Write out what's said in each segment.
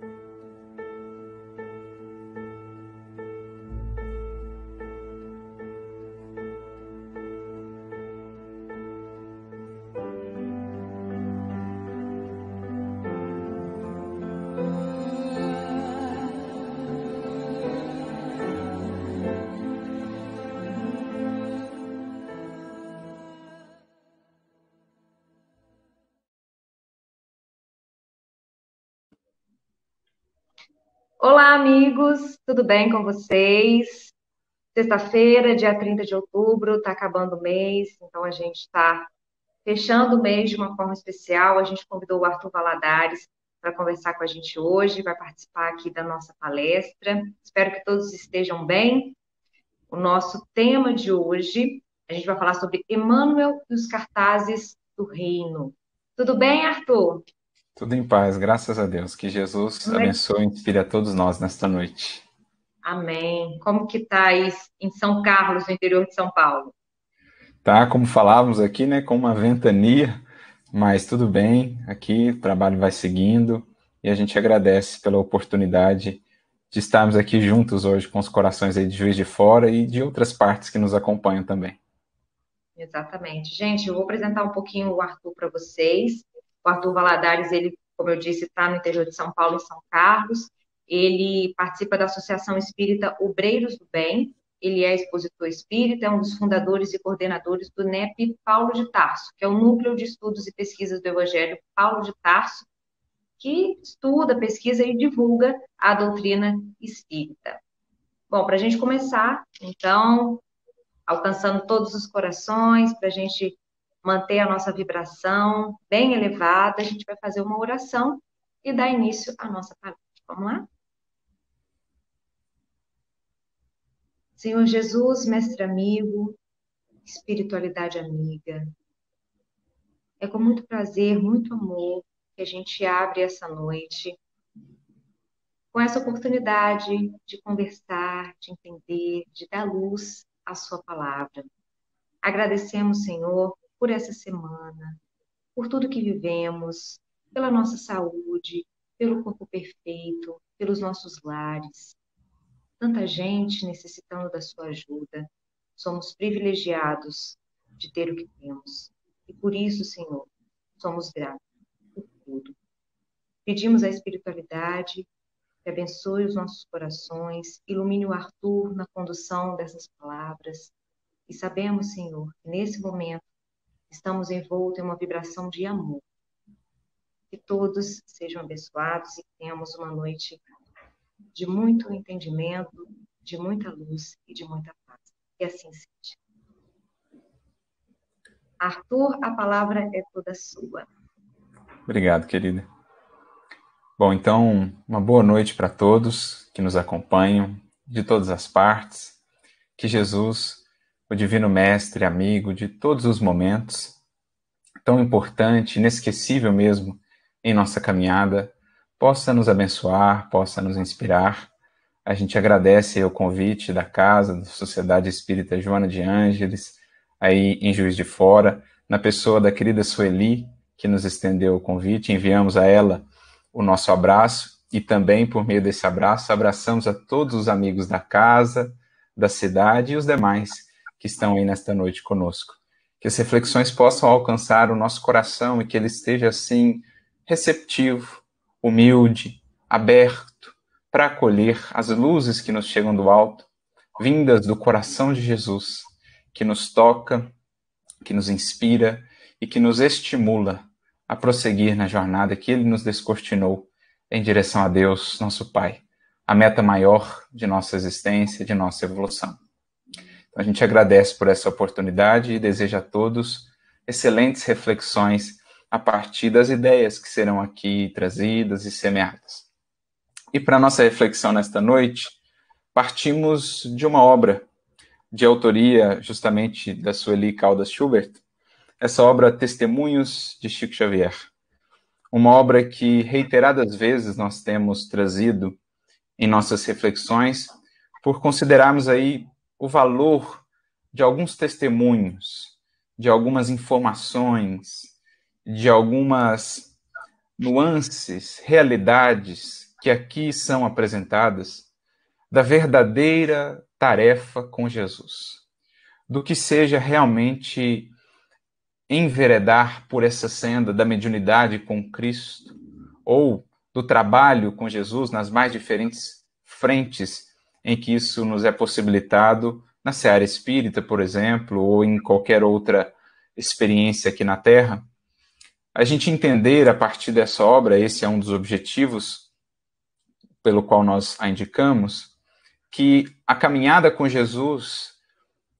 Música Olá, amigos, tudo bem com vocês? Sexta-feira, dia 30 de outubro, está acabando o mês, então a gente está fechando o mês de uma forma especial. A gente convidou o Arthur Valadares para conversar com a gente hoje, vai participar aqui da nossa palestra. Espero que todos estejam bem. O nosso tema de hoje, a gente vai falar sobre Emmanuel e os cartazes do reino. Tudo bem, Arthur? Tudo em paz, graças a Deus. Que Jesus Amém. abençoe e inspire a todos nós nesta noite. Amém. Como que está aí em São Carlos, no interior de São Paulo? Tá, como falávamos aqui, né, com uma ventania, mas tudo bem, aqui o trabalho vai seguindo e a gente agradece pela oportunidade de estarmos aqui juntos hoje com os corações aí de Juiz de Fora e de outras partes que nos acompanham também. Exatamente. Gente, eu vou apresentar um pouquinho o Arthur para vocês. O Arthur Valadares, ele, como eu disse, está no interior de São Paulo, em São Carlos. Ele participa da Associação Espírita Obreiros do Bem. Ele é expositor espírita, é um dos fundadores e coordenadores do NEP Paulo de Tarso, que é o Núcleo de Estudos e Pesquisas do Evangelho Paulo de Tarso, que estuda, pesquisa e divulga a doutrina espírita. Bom, para a gente começar, então, alcançando todos os corações, para a gente manter a nossa vibração bem elevada, a gente vai fazer uma oração e dar início à nossa palestra. Vamos lá? Senhor Jesus, mestre amigo, espiritualidade amiga, é com muito prazer, muito amor que a gente abre essa noite com essa oportunidade de conversar, de entender, de dar luz à sua palavra. Agradecemos, Senhor, por essa semana, por tudo que vivemos, pela nossa saúde, pelo corpo perfeito, pelos nossos lares. Tanta gente necessitando da sua ajuda. Somos privilegiados de ter o que temos. E por isso, Senhor, somos gratos por tudo. Pedimos à espiritualidade que abençoe os nossos corações, ilumine o Arthur na condução dessas palavras. E sabemos, Senhor, que nesse momento estamos envoltos em uma vibração de amor. Que todos sejam abençoados e tenhamos uma noite de muito entendimento, de muita luz e de muita paz. Que assim seja. Arthur, a palavra é toda sua. Obrigado, querida. Bom, então, uma boa noite para todos que nos acompanham, de todas as partes. Que Jesus o Divino Mestre, amigo de todos os momentos, tão importante, inesquecível mesmo em nossa caminhada, possa nos abençoar, possa nos inspirar. A gente agradece o convite da casa, da Sociedade Espírita Joana de Ângeles, aí em Juiz de Fora, na pessoa da querida Sueli, que nos estendeu o convite. Enviamos a ela o nosso abraço e também, por meio desse abraço, abraçamos a todos os amigos da casa, da cidade e os demais que estão aí nesta noite conosco. Que as reflexões possam alcançar o nosso coração e que ele esteja assim receptivo, humilde, aberto para acolher as luzes que nos chegam do alto, vindas do coração de Jesus, que nos toca, que nos inspira e que nos estimula a prosseguir na jornada que ele nos descortinou em direção a Deus, nosso Pai, a meta maior de nossa existência, de nossa evolução. Então, a gente agradece por essa oportunidade e deseja a todos excelentes reflexões a partir das ideias que serão aqui trazidas e semeadas. E para nossa reflexão nesta noite, partimos de uma obra de autoria justamente da Sueli Caldas Schubert, essa obra Testemunhos de Chico Xavier. Uma obra que reiteradas vezes nós temos trazido em nossas reflexões, por considerarmos aí o valor de alguns testemunhos, de algumas informações, de algumas nuances, realidades que aqui são apresentadas da verdadeira tarefa com Jesus, do que seja realmente enveredar por essa senda da mediunidade com Cristo ou do trabalho com Jesus nas mais diferentes frentes em que isso nos é possibilitado na seara espírita, por exemplo, ou em qualquer outra experiência aqui na Terra. A gente entender a partir dessa obra, esse é um dos objetivos pelo qual nós a indicamos, que a caminhada com Jesus,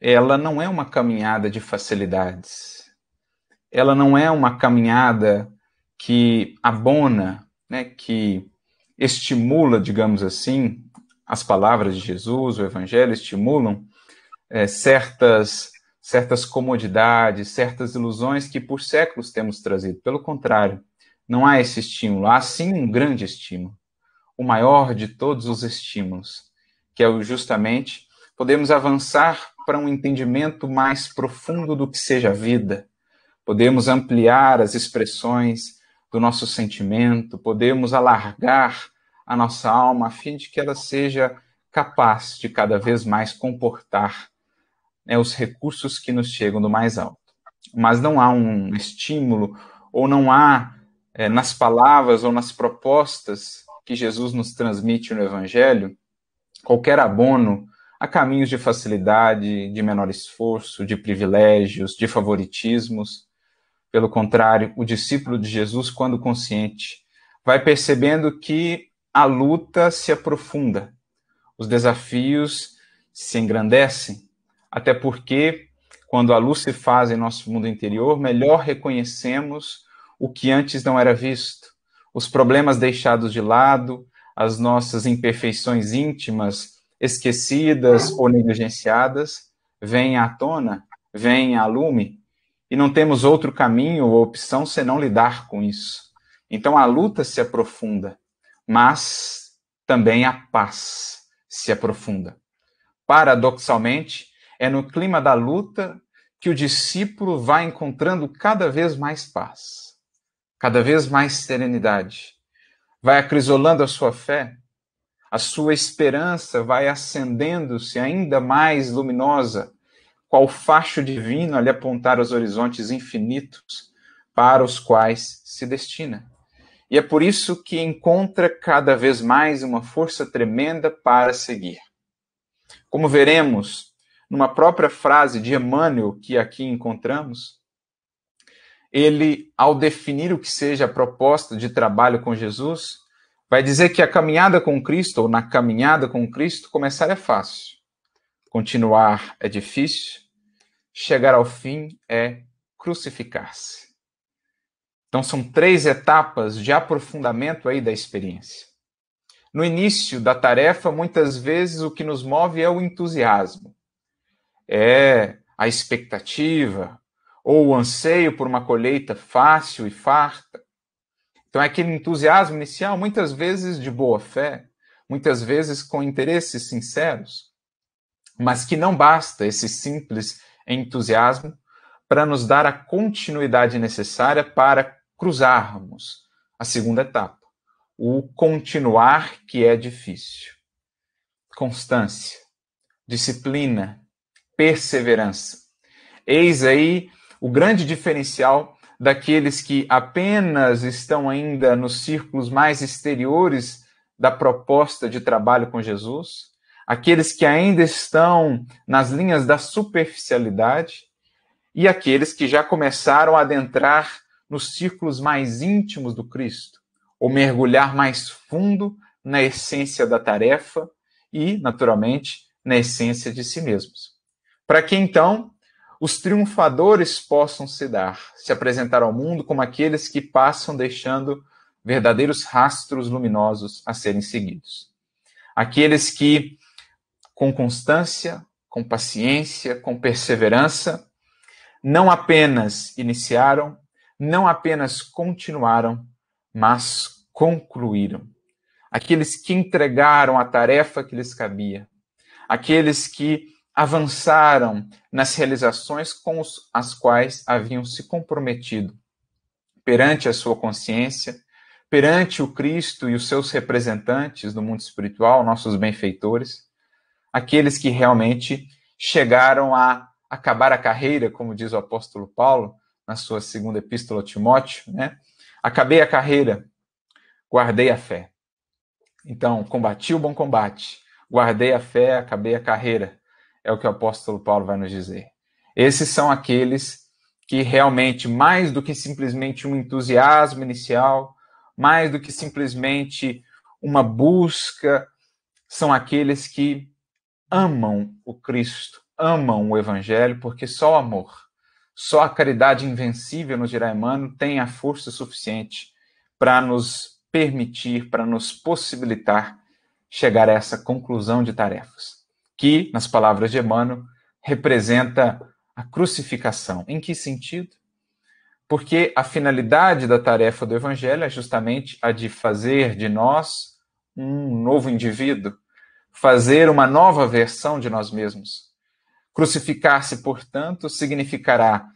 ela não é uma caminhada de facilidades. Ela não é uma caminhada que abona, né, que estimula, digamos assim, as palavras de Jesus, o Evangelho, estimulam é, certas, certas comodidades, certas ilusões que por séculos temos trazido. Pelo contrário, não há esse estímulo, há sim um grande estímulo, o maior de todos os estímulos, que é justamente podemos avançar para um entendimento mais profundo do que seja a vida. Podemos ampliar as expressões do nosso sentimento, podemos alargar a nossa alma, a fim de que ela seja capaz de cada vez mais comportar né, os recursos que nos chegam do mais alto. Mas não há um estímulo, ou não há é, nas palavras ou nas propostas que Jesus nos transmite no Evangelho qualquer abono a caminhos de facilidade, de menor esforço, de privilégios, de favoritismos. Pelo contrário, o discípulo de Jesus, quando consciente, vai percebendo que a luta se aprofunda, os desafios se engrandecem, até porque, quando a luz se faz em nosso mundo interior, melhor reconhecemos o que antes não era visto, os problemas deixados de lado, as nossas imperfeições íntimas esquecidas ou negligenciadas vêm à tona, vêm à lume, e não temos outro caminho ou opção senão lidar com isso. Então a luta se aprofunda, mas também a paz se aprofunda. Paradoxalmente, é no clima da luta que o discípulo vai encontrando cada vez mais paz, cada vez mais serenidade, vai acrisolando a sua fé, a sua esperança vai acendendo-se ainda mais luminosa, qual facho divino a lhe apontar os horizontes infinitos para os quais se destina. E é por isso que encontra cada vez mais uma força tremenda para seguir. Como veremos numa própria frase de Emmanuel que aqui encontramos, ele, ao definir o que seja a proposta de trabalho com Jesus, vai dizer que a caminhada com Cristo, ou na caminhada com Cristo, começar é fácil, continuar é difícil, chegar ao fim é crucificar-se. Então são três etapas de aprofundamento aí da experiência. No início da tarefa, muitas vezes o que nos move é o entusiasmo, é a expectativa ou o anseio por uma colheita fácil e farta. Então é aquele entusiasmo inicial, muitas vezes de boa fé, muitas vezes com interesses sinceros, mas que não basta esse simples entusiasmo para nos dar a continuidade necessária para cruzarmos a segunda etapa, o continuar que é difícil. Constância, disciplina, perseverança. Eis aí o grande diferencial daqueles que apenas estão ainda nos círculos mais exteriores da proposta de trabalho com Jesus, aqueles que ainda estão nas linhas da superficialidade e aqueles que já começaram a adentrar nos círculos mais íntimos do Cristo, ou mergulhar mais fundo na essência da tarefa e, naturalmente, na essência de si mesmos. Para que então os triunfadores possam se dar, se apresentar ao mundo como aqueles que passam deixando verdadeiros rastros luminosos a serem seguidos. Aqueles que, com constância, com paciência, com perseverança, não apenas iniciaram, não apenas continuaram, mas concluíram. Aqueles que entregaram a tarefa que lhes cabia, aqueles que avançaram nas realizações com os, as quais haviam se comprometido perante a sua consciência, perante o Cristo e os seus representantes no mundo espiritual, nossos benfeitores, aqueles que realmente chegaram a acabar a carreira, como diz o apóstolo Paulo, na sua segunda epístola a Timóteo, né? Acabei a carreira, guardei a fé. Então, combati o bom combate, guardei a fé, acabei a carreira. É o que o apóstolo Paulo vai nos dizer. Esses são aqueles que realmente, mais do que simplesmente um entusiasmo inicial, mais do que simplesmente uma busca, são aqueles que amam o Cristo, amam o Evangelho, porque só o amor só a caridade invencível, nos dirá Emmanuel, tem a força suficiente para nos permitir, para nos possibilitar chegar a essa conclusão de tarefas, que, nas palavras de Emmanuel, representa a crucificação. Em que sentido? Porque a finalidade da tarefa do Evangelho é justamente a de fazer de nós um novo indivíduo, fazer uma nova versão de nós mesmos. Crucificar-se, portanto, significará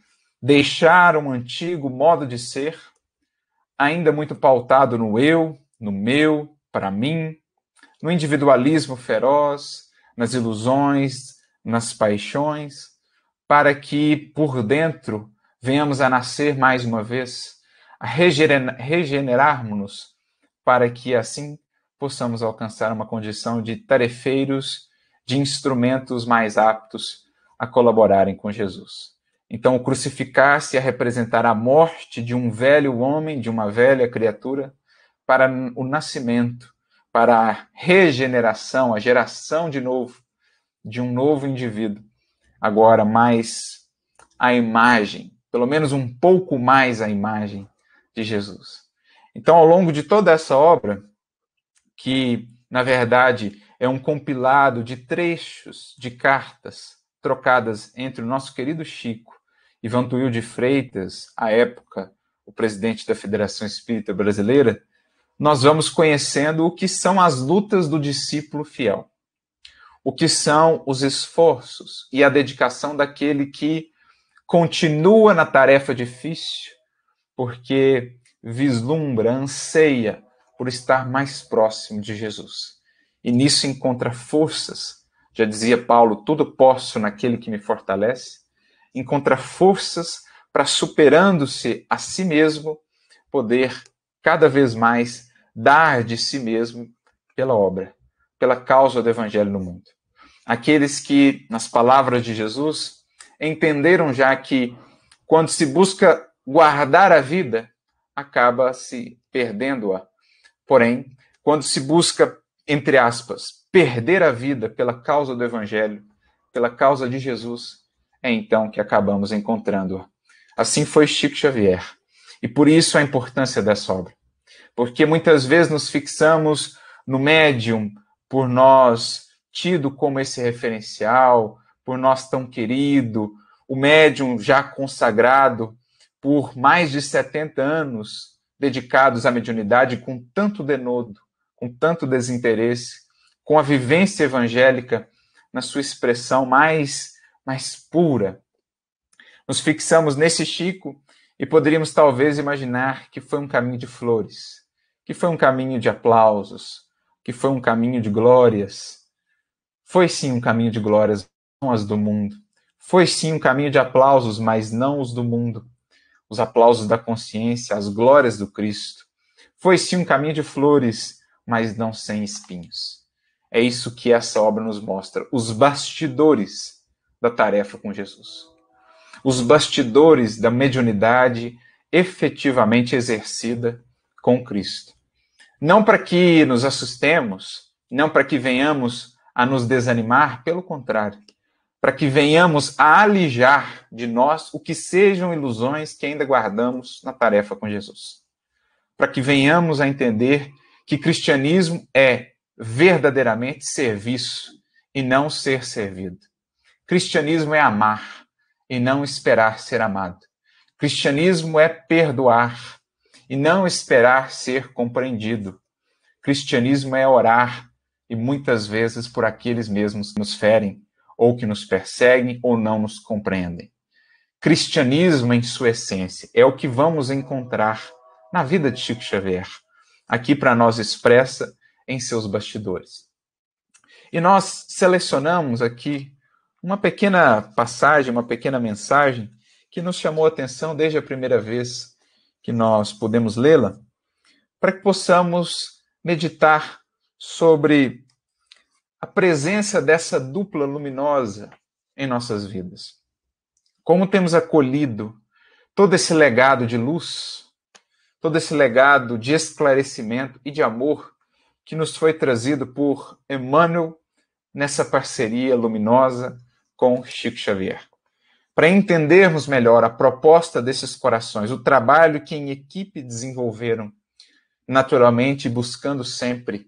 deixar um antigo modo de ser, ainda muito pautado no eu, no meu, para mim, no individualismo feroz, nas ilusões, nas paixões, para que por dentro venhamos a nascer mais uma vez, a regenerarmos-nos, para que assim possamos alcançar uma condição de tarefeiros, de instrumentos mais aptos a colaborarem com Jesus. Então, o crucificar-se é representar a morte de um velho homem, de uma velha criatura, para o nascimento, para a regeneração, a geração de novo, de um novo indivíduo. Agora, mais a imagem, pelo menos um pouco mais a imagem de Jesus. Então, ao longo de toda essa obra, que na verdade é um compilado de trechos de cartas trocadas entre o nosso querido Chico e Vantuil de Freitas, à época o presidente da Federação Espírita Brasileira, nós vamos conhecendo o que são as lutas do discípulo fiel, o que são os esforços e a dedicação daquele que continua na tarefa difícil, porque vislumbra, anseia por estar mais próximo de Jesus. E nisso encontra forças já dizia Paulo: tudo posso naquele que me fortalece. Encontra forças para, superando-se a si mesmo, poder cada vez mais dar de si mesmo pela obra, pela causa do evangelho no mundo. Aqueles que, nas palavras de Jesus, entenderam já que quando se busca guardar a vida, acaba se perdendo-a. Porém, quando se busca, entre aspas, perder a vida pela causa do Evangelho, pela causa de Jesus, é então que acabamos encontrando. Assim foi Chico Xavier. E por isso a importância dessa obra. Porque muitas vezes nos fixamos no médium por nós tido como esse referencial, por nós tão querido, o médium já consagrado por mais de 70 anos dedicados à mediunidade com tanto denodo, com tanto desinteresse, com a vivência evangélica na sua expressão mais, mais pura. Nos fixamos nesse Chico e poderíamos talvez imaginar que foi um caminho de flores, que foi um caminho de aplausos, que foi um caminho de glórias. Foi sim um caminho de glórias, não as do mundo. Foi sim um caminho de aplausos, mas não os do mundo. Os aplausos da consciência, as glórias do Cristo. Foi sim um caminho de flores, mas não sem espinhos. É isso que essa obra nos mostra: os bastidores da tarefa com Jesus. Os bastidores da mediunidade efetivamente exercida com Cristo. Não para que nos assustemos, não para que venhamos a nos desanimar, pelo contrário, para que venhamos a alijar de nós o que sejam ilusões que ainda guardamos na tarefa com Jesus. Para que venhamos a entender que cristianismo é verdadeiramente serviço e não ser servido. Cristianismo é amar e não esperar ser amado. Cristianismo é perdoar e não esperar ser compreendido. Cristianismo é orar e muitas vezes por aqueles mesmos que nos ferem, ou que nos perseguem, ou não nos compreendem. Cristianismo, em sua essência, é o que vamos encontrar na vida de Chico Xavier. Aqui para nós expressa em seus bastidores. E nós selecionamos aqui uma pequena passagem, uma pequena mensagem que nos chamou a atenção desde a primeira vez que nós pudemos lê-la, para que possamos meditar sobre a presença dessa dupla luminosa em nossas vidas. Como temos acolhido todo esse legado de luz, todo esse legado de esclarecimento e de amor que nos foi trazido por Emmanuel nessa parceria luminosa com Chico Xavier. Para entendermos melhor a proposta desses corações, o trabalho que em equipe desenvolveram, naturalmente buscando sempre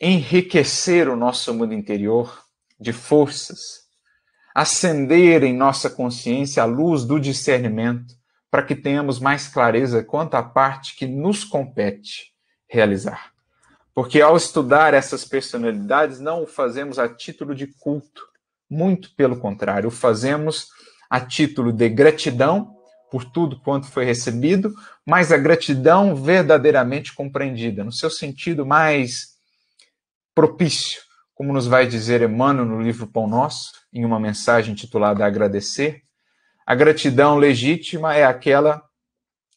enriquecer o nosso mundo interior de forças, acender em nossa consciência a luz do discernimento, para que tenhamos mais clareza quanto à parte que nos compete realizar. Porque ao estudar essas personalidades, não o fazemos a título de culto, muito pelo contrário, o fazemos a título de gratidão por tudo quanto foi recebido, mas a gratidão verdadeiramente compreendida, no seu sentido mais propício, como nos vai dizer Emmanuel no livro Pão Nosso, em uma mensagem intitulada Agradecer. A gratidão legítima é aquela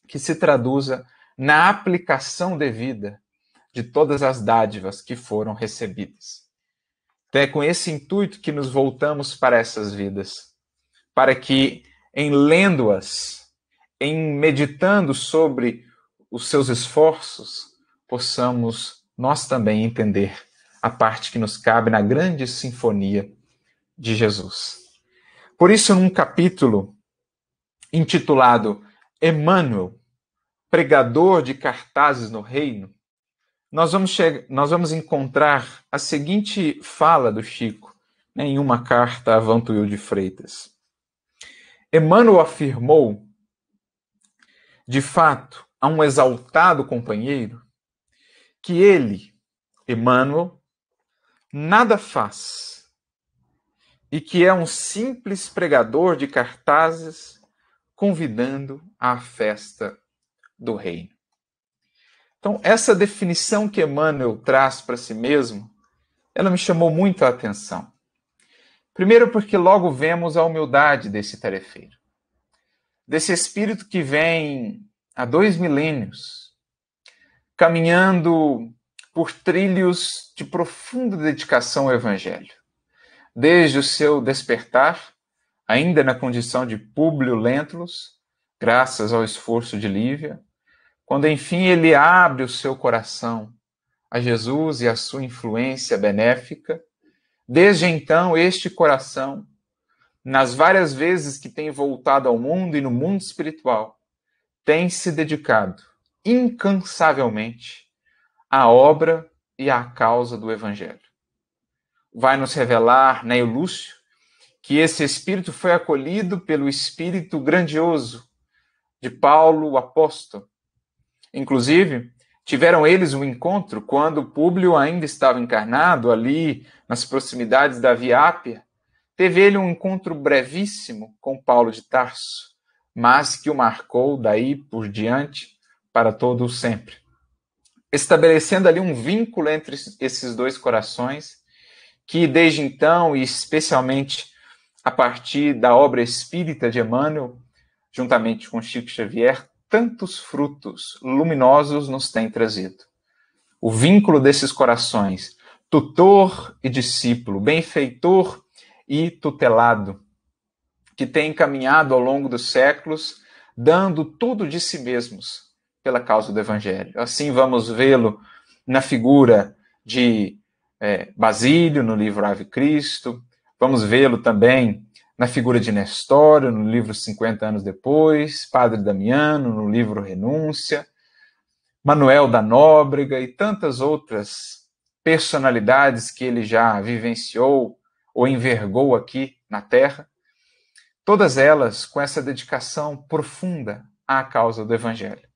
que se traduza na aplicação devida de todas as dádivas que foram recebidas. Então é com esse intuito que nos voltamos para essas vidas, para que, em lendo-as, em meditando sobre os seus esforços, possamos nós também entender a parte que nos cabe na grande sinfonia de Jesus. Por isso, num capítulo intitulado Emmanuel, pregador de cartazes no reino, nós vamos, nós vamos encontrar a seguinte fala do Chico né, em uma carta a Vantuil de Freitas. Emmanuel afirmou, de fato, a um exaltado companheiro, que ele, Emmanuel, nada faz e que é um simples pregador de cartazes convidando à festa do reino. Então, essa definição que Emmanuel traz para si mesmo, ela me chamou muito a atenção. Primeiro, porque logo vemos a humildade desse tarefeiro, desse espírito que vem há dois milênios, caminhando por trilhos de profunda dedicação ao Evangelho, desde o seu despertar, ainda na condição de Públio Lentulus, graças ao esforço de Lívia, quando enfim ele abre o seu coração a Jesus e a sua influência benéfica, desde então este coração, nas várias vezes que tem voltado ao mundo e no mundo espiritual, tem se dedicado incansavelmente à obra e à causa do Evangelho. Vai nos revelar, Neio né, Lúcio, que esse espírito foi acolhido pelo espírito grandioso de Paulo, o apóstolo, Inclusive, tiveram eles um encontro quando Públio ainda estava encarnado, ali nas proximidades da Via Ápia. Teve ele um encontro brevíssimo com Paulo de Tarso, mas que o marcou daí por diante para todo o sempre, estabelecendo ali um vínculo entre esses dois corações que desde então e especialmente a partir da obra espírita de Emmanuel, juntamente com Chico Xavier, tantos frutos luminosos nos tem trazido. O vínculo desses corações, tutor e discípulo, benfeitor e tutelado, que tem caminhado ao longo dos séculos, dando tudo de si mesmos pela causa do Evangelho. Assim vamos vê-lo na figura de é, Basílio, no livro Ave Cristo, vamos vê-lo também na figura de Nestório, no livro 50 anos depois, Padre Damiano, no livro Renúncia, Manuel da Nóbrega e tantas outras personalidades que ele já vivenciou ou envergou aqui na Terra, todas elas com essa dedicação profunda à causa do Evangelho.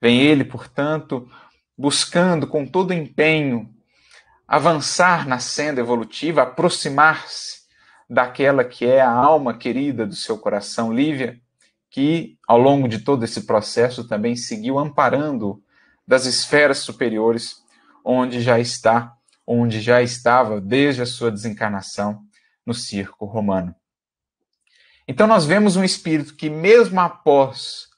Vem ele, portanto, buscando com todo empenho avançar na senda evolutiva, aproximar-se daquela que é a alma querida do seu coração, Lívia, que ao longo de todo esse processo também seguiu amparando das esferas superiores, onde já está, onde já estava desde a sua desencarnação no circo romano. Então nós vemos um espírito que mesmo após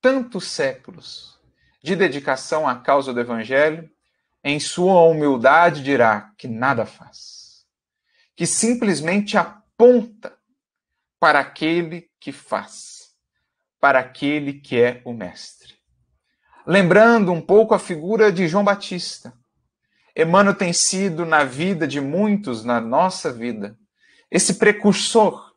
tantos séculos de dedicação à causa do evangelho, em sua humildade dirá que nada faz que simplesmente aponta para aquele que faz, para aquele que é o Mestre. Lembrando um pouco a figura de João Batista. Emmanuel tem sido, na vida de muitos, na nossa vida, esse precursor,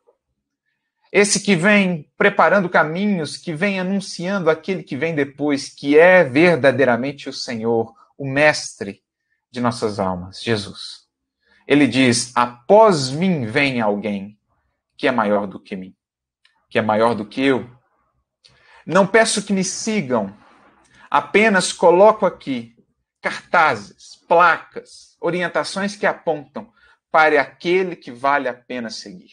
esse que vem preparando caminhos, que vem anunciando aquele que vem depois, que é verdadeiramente o Senhor, o Mestre de nossas almas, Jesus. Ele diz: Após mim vem alguém que é maior do que mim, que é maior do que eu. Não peço que me sigam, apenas coloco aqui cartazes, placas, orientações que apontam para aquele que vale a pena seguir.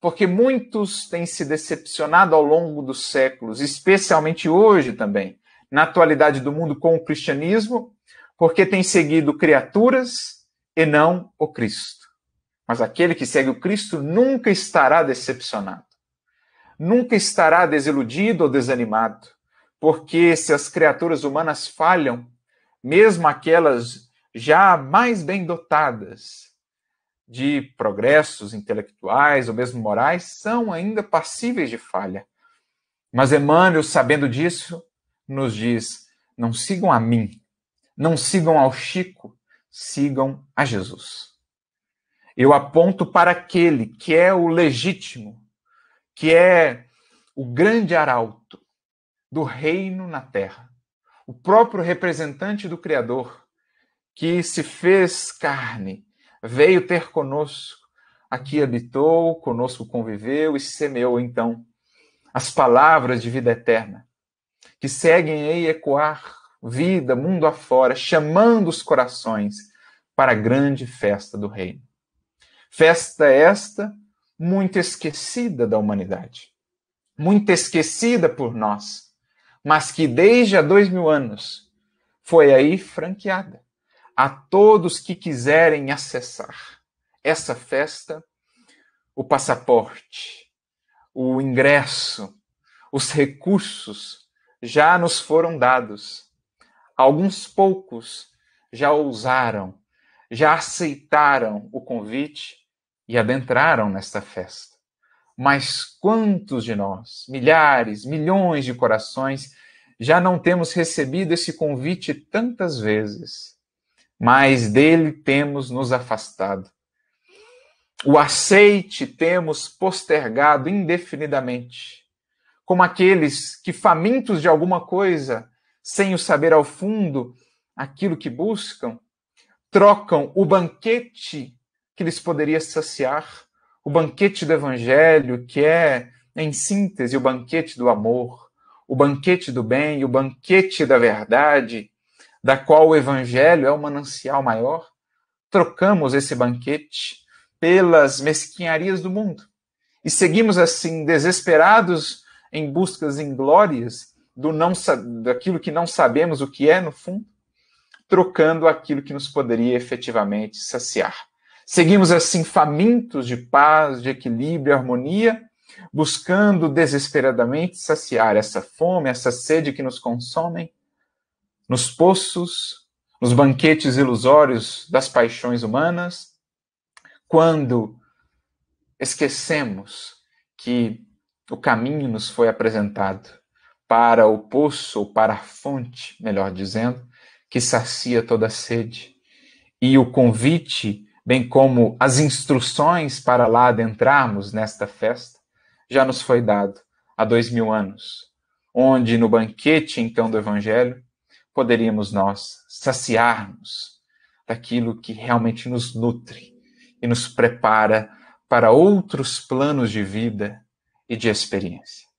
Porque muitos têm se decepcionado ao longo dos séculos, especialmente hoje também, na atualidade do mundo com o cristianismo, porque têm seguido criaturas e não o Cristo. Mas aquele que segue o Cristo nunca estará decepcionado, nunca estará desiludido ou desanimado, porque se as criaturas humanas falham, mesmo aquelas já mais bem dotadas de progressos intelectuais ou mesmo morais, são ainda passíveis de falha. Mas Emmanuel, sabendo disso, nos diz: não sigam a mim, não sigam ao Chico, sigam a Jesus. Eu aponto para aquele que é o legítimo, que é o grande arauto do reino na terra, o próprio representante do Criador, que se fez carne, veio ter conosco, aqui habitou, conosco conviveu e semeou então as palavras de vida eterna, que seguem aí ecoar vida, mundo afora, chamando os corações para a grande festa do Reino. Festa esta muito esquecida da humanidade, muito esquecida por nós, mas que desde há dois mil anos foi aí franqueada a todos que quiserem acessar essa festa, o passaporte, o ingresso, os recursos já nos foram dados Alguns poucos já ousaram, já aceitaram o convite e adentraram nesta festa. Mas quantos de nós, milhares, milhões de corações, já não temos recebido esse convite tantas vezes, mas dele temos nos afastado. O aceite temos postergado indefinidamente, como aqueles que, famintos de alguma coisa, sem o saber ao fundo aquilo que buscam, trocam o banquete que lhes poderia saciar, o banquete do evangelho, que é, em síntese, o banquete do amor, o banquete do bem, o banquete da verdade, da qual o evangelho é o manancial maior, trocamos esse banquete pelas mesquinharias do mundo e seguimos assim desesperados em buscas inglórias do não daquilo que não sabemos o que é no fundo, trocando aquilo que nos poderia efetivamente saciar. Seguimos assim famintos de paz, de equilíbrio, harmonia, buscando desesperadamente saciar essa fome, essa sede que nos consomem nos poços, nos banquetes ilusórios das paixões humanas, quando esquecemos que o caminho nos foi apresentado para o poço, ou para a fonte, melhor dizendo, que sacia toda sede. E o convite, bem como as instruções para lá adentrarmos nesta festa, já nos foi dado há dois mil anos, onde no banquete então do Evangelho poderíamos nós saciarmos daquilo que realmente nos nutre e nos prepara para outros planos de vida e de experiência.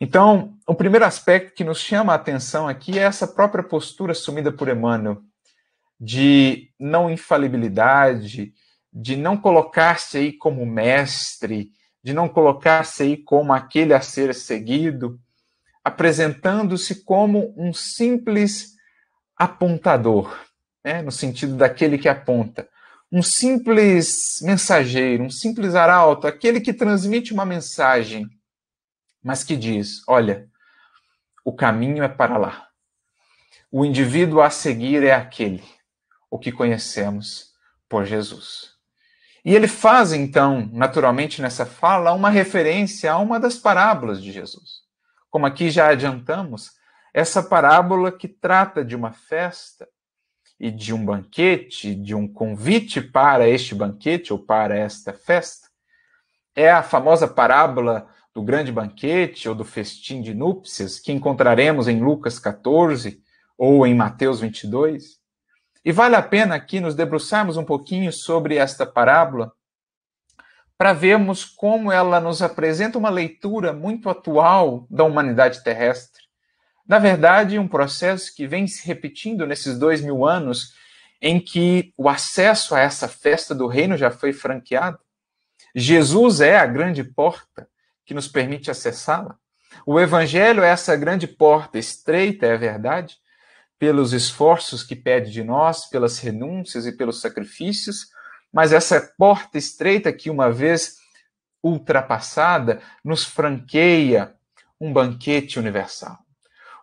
Então, o primeiro aspecto que nos chama a atenção aqui é essa própria postura assumida por Emmanuel, de não infalibilidade, de não colocar-se aí como mestre, de não colocar-se aí como aquele a ser seguido, apresentando-se como um simples apontador, né? no sentido daquele que aponta, um simples mensageiro, um simples arauto, aquele que transmite uma mensagem mas que diz: olha, o caminho é para lá. O indivíduo a seguir é aquele, o que conhecemos por Jesus. E ele faz, então, naturalmente nessa fala, uma referência a uma das parábolas de Jesus. Como aqui já adiantamos, essa parábola que trata de uma festa e de um banquete, de um convite para este banquete ou para esta festa, é a famosa parábola do grande banquete ou do festim de núpcias que encontraremos em Lucas 14 ou em Mateus 22? E vale a pena aqui nos debruçarmos um pouquinho sobre esta parábola para vermos como ela nos apresenta uma leitura muito atual da humanidade terrestre. Na verdade, um processo que vem se repetindo nesses dois mil anos em que o acesso a essa festa do reino já foi franqueado. Jesus é a grande porta que nos permite acessá-la. O Evangelho é essa grande porta, estreita é verdade, pelos esforços que pede de nós, pelas renúncias e pelos sacrifícios, mas essa porta estreita que, uma vez ultrapassada, nos franqueia um banquete universal,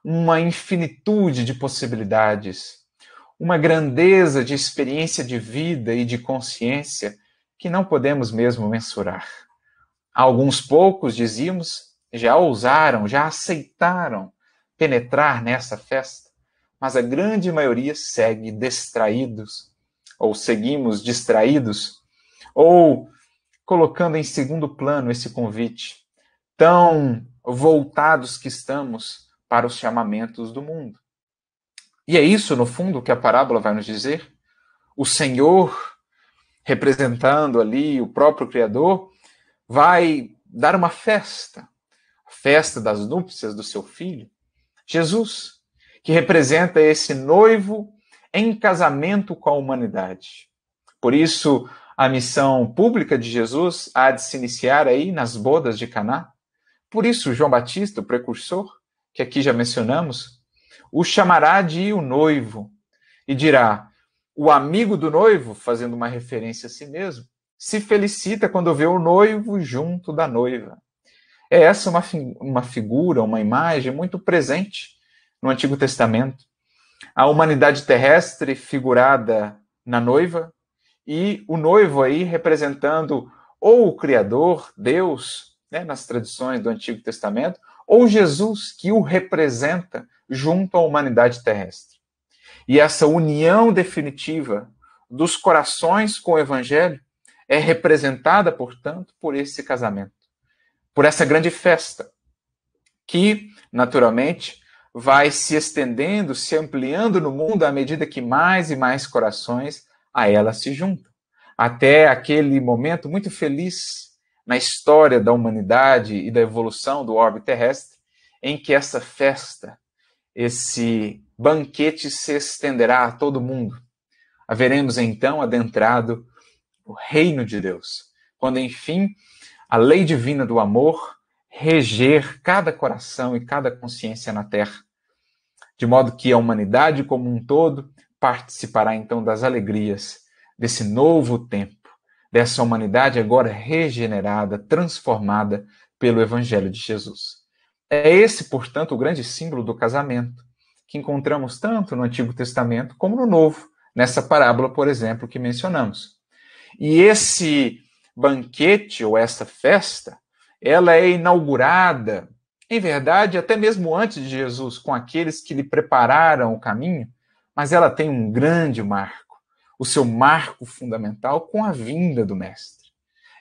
uma infinitude de possibilidades, uma grandeza de experiência de vida e de consciência que não podemos mesmo mensurar. Alguns poucos, dizíamos, já ousaram, já aceitaram penetrar nessa festa, mas a grande maioria segue distraídos, ou seguimos distraídos, ou colocando em segundo plano esse convite, tão voltados que estamos para os chamamentos do mundo. E é isso, no fundo, que a parábola vai nos dizer. O Senhor, representando ali o próprio Criador, vai dar uma festa, a festa das núpcias do seu filho. Jesus, que representa esse noivo em casamento com a humanidade. Por isso, a missão pública de Jesus há de se iniciar aí nas bodas de Caná. Por isso, João Batista, o precursor, que aqui já mencionamos, o chamará de o noivo e dirá: o amigo do noivo, fazendo uma referência a si mesmo, se felicita quando vê o noivo junto da noiva. É essa uma, uma figura, uma imagem muito presente no Antigo Testamento. A humanidade terrestre figurada na noiva e o noivo aí representando ou o Criador, Deus, né, nas tradições do Antigo Testamento, ou Jesus, que o representa junto à humanidade terrestre. E essa união definitiva dos corações com o Evangelho é representada, portanto, por esse casamento, por essa grande festa, que, naturalmente, vai se estendendo, se ampliando no mundo à medida que mais e mais corações a ela se juntam. Até aquele momento muito feliz na história da humanidade e da evolução do orbe terrestre, em que essa festa, esse banquete se estenderá a todo mundo. Haveremos então adentrado o reino de Deus. Quando, enfim, a lei divina do amor reger cada coração e cada consciência na terra, de modo que a humanidade como um todo participará então das alegrias desse novo tempo, dessa humanidade agora regenerada, transformada pelo Evangelho de Jesus. É esse, portanto, o grande símbolo do casamento, que encontramos tanto no Antigo Testamento como no Novo, nessa parábola, por exemplo, que mencionamos. E esse banquete ou essa festa, ela é inaugurada, em verdade, até mesmo antes de Jesus, com aqueles que lhe prepararam o caminho, mas ela tem um grande marco, o seu marco fundamental com a vinda do Mestre.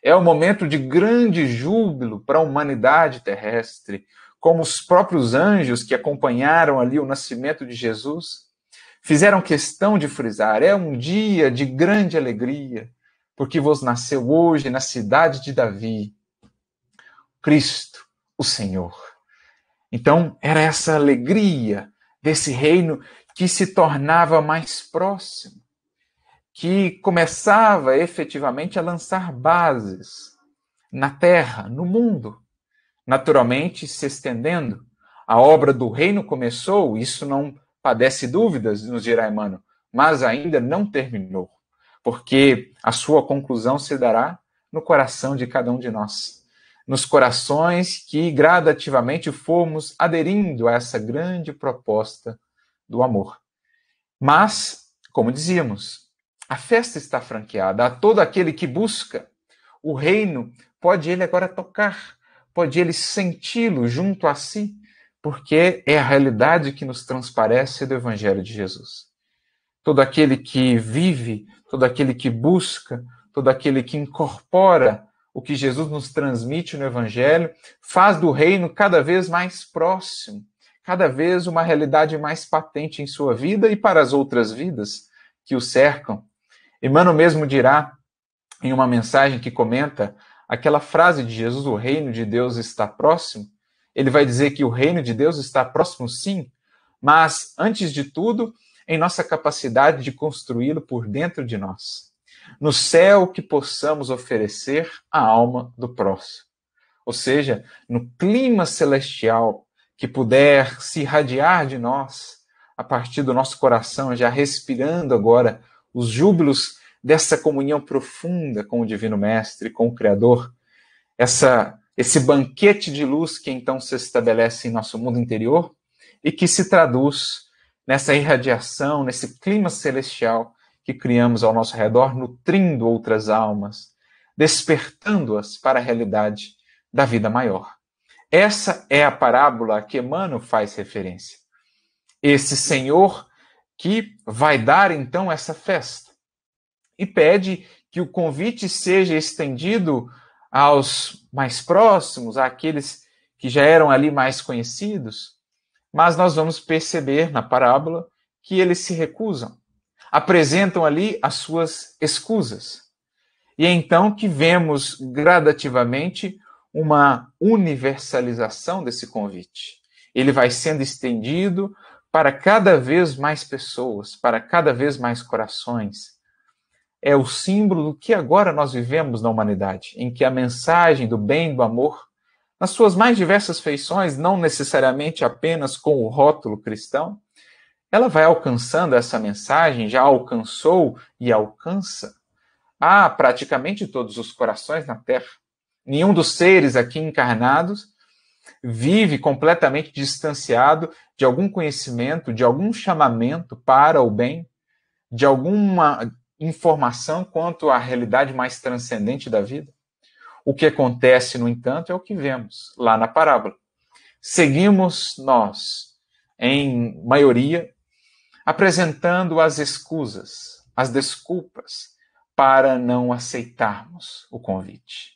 É um momento de grande júbilo para a humanidade terrestre, como os próprios anjos que acompanharam ali o nascimento de Jesus fizeram questão de frisar. É um dia de grande alegria, porque vos nasceu hoje na cidade de Davi Cristo, o Senhor. Então, era essa alegria desse reino que se tornava mais próximo, que começava efetivamente a lançar bases na terra, no mundo, naturalmente se estendendo. A obra do reino começou, isso não padece dúvidas, nos dirá Emmanuel, mas ainda não terminou porque a sua conclusão se dará no coração de cada um de nós. Nos corações que gradativamente formos aderindo a essa grande proposta do amor. Mas, como dizíamos, a festa está franqueada a todo aquele que busca o reino, pode ele agora tocar, pode ele senti-lo junto a si, porque é a realidade que nos transparece do Evangelho de Jesus todo aquele que vive, todo aquele que busca, todo aquele que incorpora o que Jesus nos transmite no Evangelho, faz do reino cada vez mais próximo, cada vez uma realidade mais patente em sua vida e para as outras vidas que o cercam. Emmanuel mesmo dirá, em uma mensagem que comenta aquela frase de Jesus: O reino de Deus está próximo. Ele vai dizer que o reino de Deus está próximo, sim, mas antes de tudo, em nossa capacidade de construí-lo por dentro de nós. No céu que possamos oferecer à alma do próximo. Ou seja, no clima celestial que puder se irradiar de nós, a partir do nosso coração, já respirando agora os júbilos dessa comunhão profunda com o Divino Mestre, com o Criador, essa, esse banquete de luz que então se estabelece em nosso mundo interior e que se traduz nessa irradiação, nesse clima celestial que criamos ao nosso redor, nutrindo outras almas, despertando-as para a realidade da vida maior. Essa é a parábola a que Emmanuel faz referência. Esse Senhor que vai dar então essa festa e pede que o convite seja estendido aos mais próximos, àqueles que já eram ali mais conhecidos, mas nós vamos perceber na parábola que eles se recusam, apresentam ali as suas escusas. E é então que vemos gradativamente uma universalização desse convite. Ele vai sendo estendido para cada vez mais pessoas, para cada vez mais corações. É o símbolo do que agora nós vivemos na humanidade, em que a mensagem do bem, do amor, nas suas mais diversas feições, não necessariamente apenas com o rótulo cristão, ela vai alcançando essa mensagem, já alcançou e alcança a praticamente todos os corações na Terra. Nenhum dos seres aqui encarnados vive completamente distanciado de algum conhecimento, de algum chamamento para o bem, de alguma informação quanto à realidade mais transcendente da vida. O que acontece, no entanto, é o que vemos lá na parábola. Seguimos nós, em maioria, apresentando as escusas, as desculpas, para não aceitarmos o convite.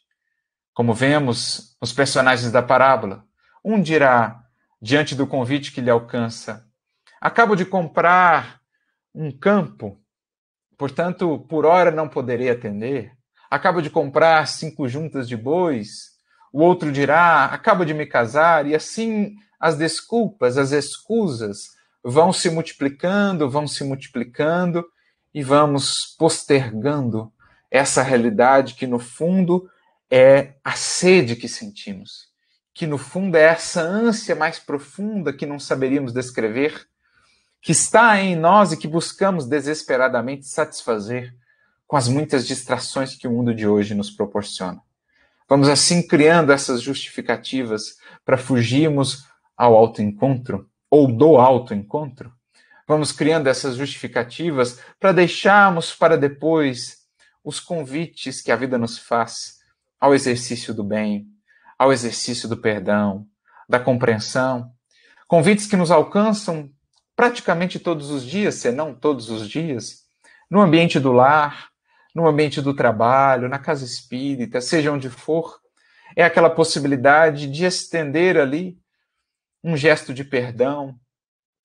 Como vemos os personagens da parábola, um dirá, diante do convite que lhe alcança, acabo de comprar um campo, portanto, por hora não poderei atender acabo de comprar cinco juntas de bois. O outro dirá, acabo de me casar. E assim as desculpas, as escusas vão se multiplicando, vão se multiplicando e vamos postergando essa realidade que no fundo é a sede que sentimos, que no fundo é essa ânsia mais profunda que não saberíamos descrever, que está em nós e que buscamos desesperadamente satisfazer com as muitas distrações que o mundo de hoje nos proporciona. Vamos assim criando essas justificativas para fugirmos ao autoencontro ou do autoencontro. Vamos criando essas justificativas para deixarmos para depois os convites que a vida nos faz ao exercício do bem, ao exercício do perdão, da compreensão. Convites que nos alcançam praticamente todos os dias, se não todos os dias, no ambiente do lar, no ambiente do trabalho, na casa espírita, seja onde for, é aquela possibilidade de estender ali um gesto de perdão,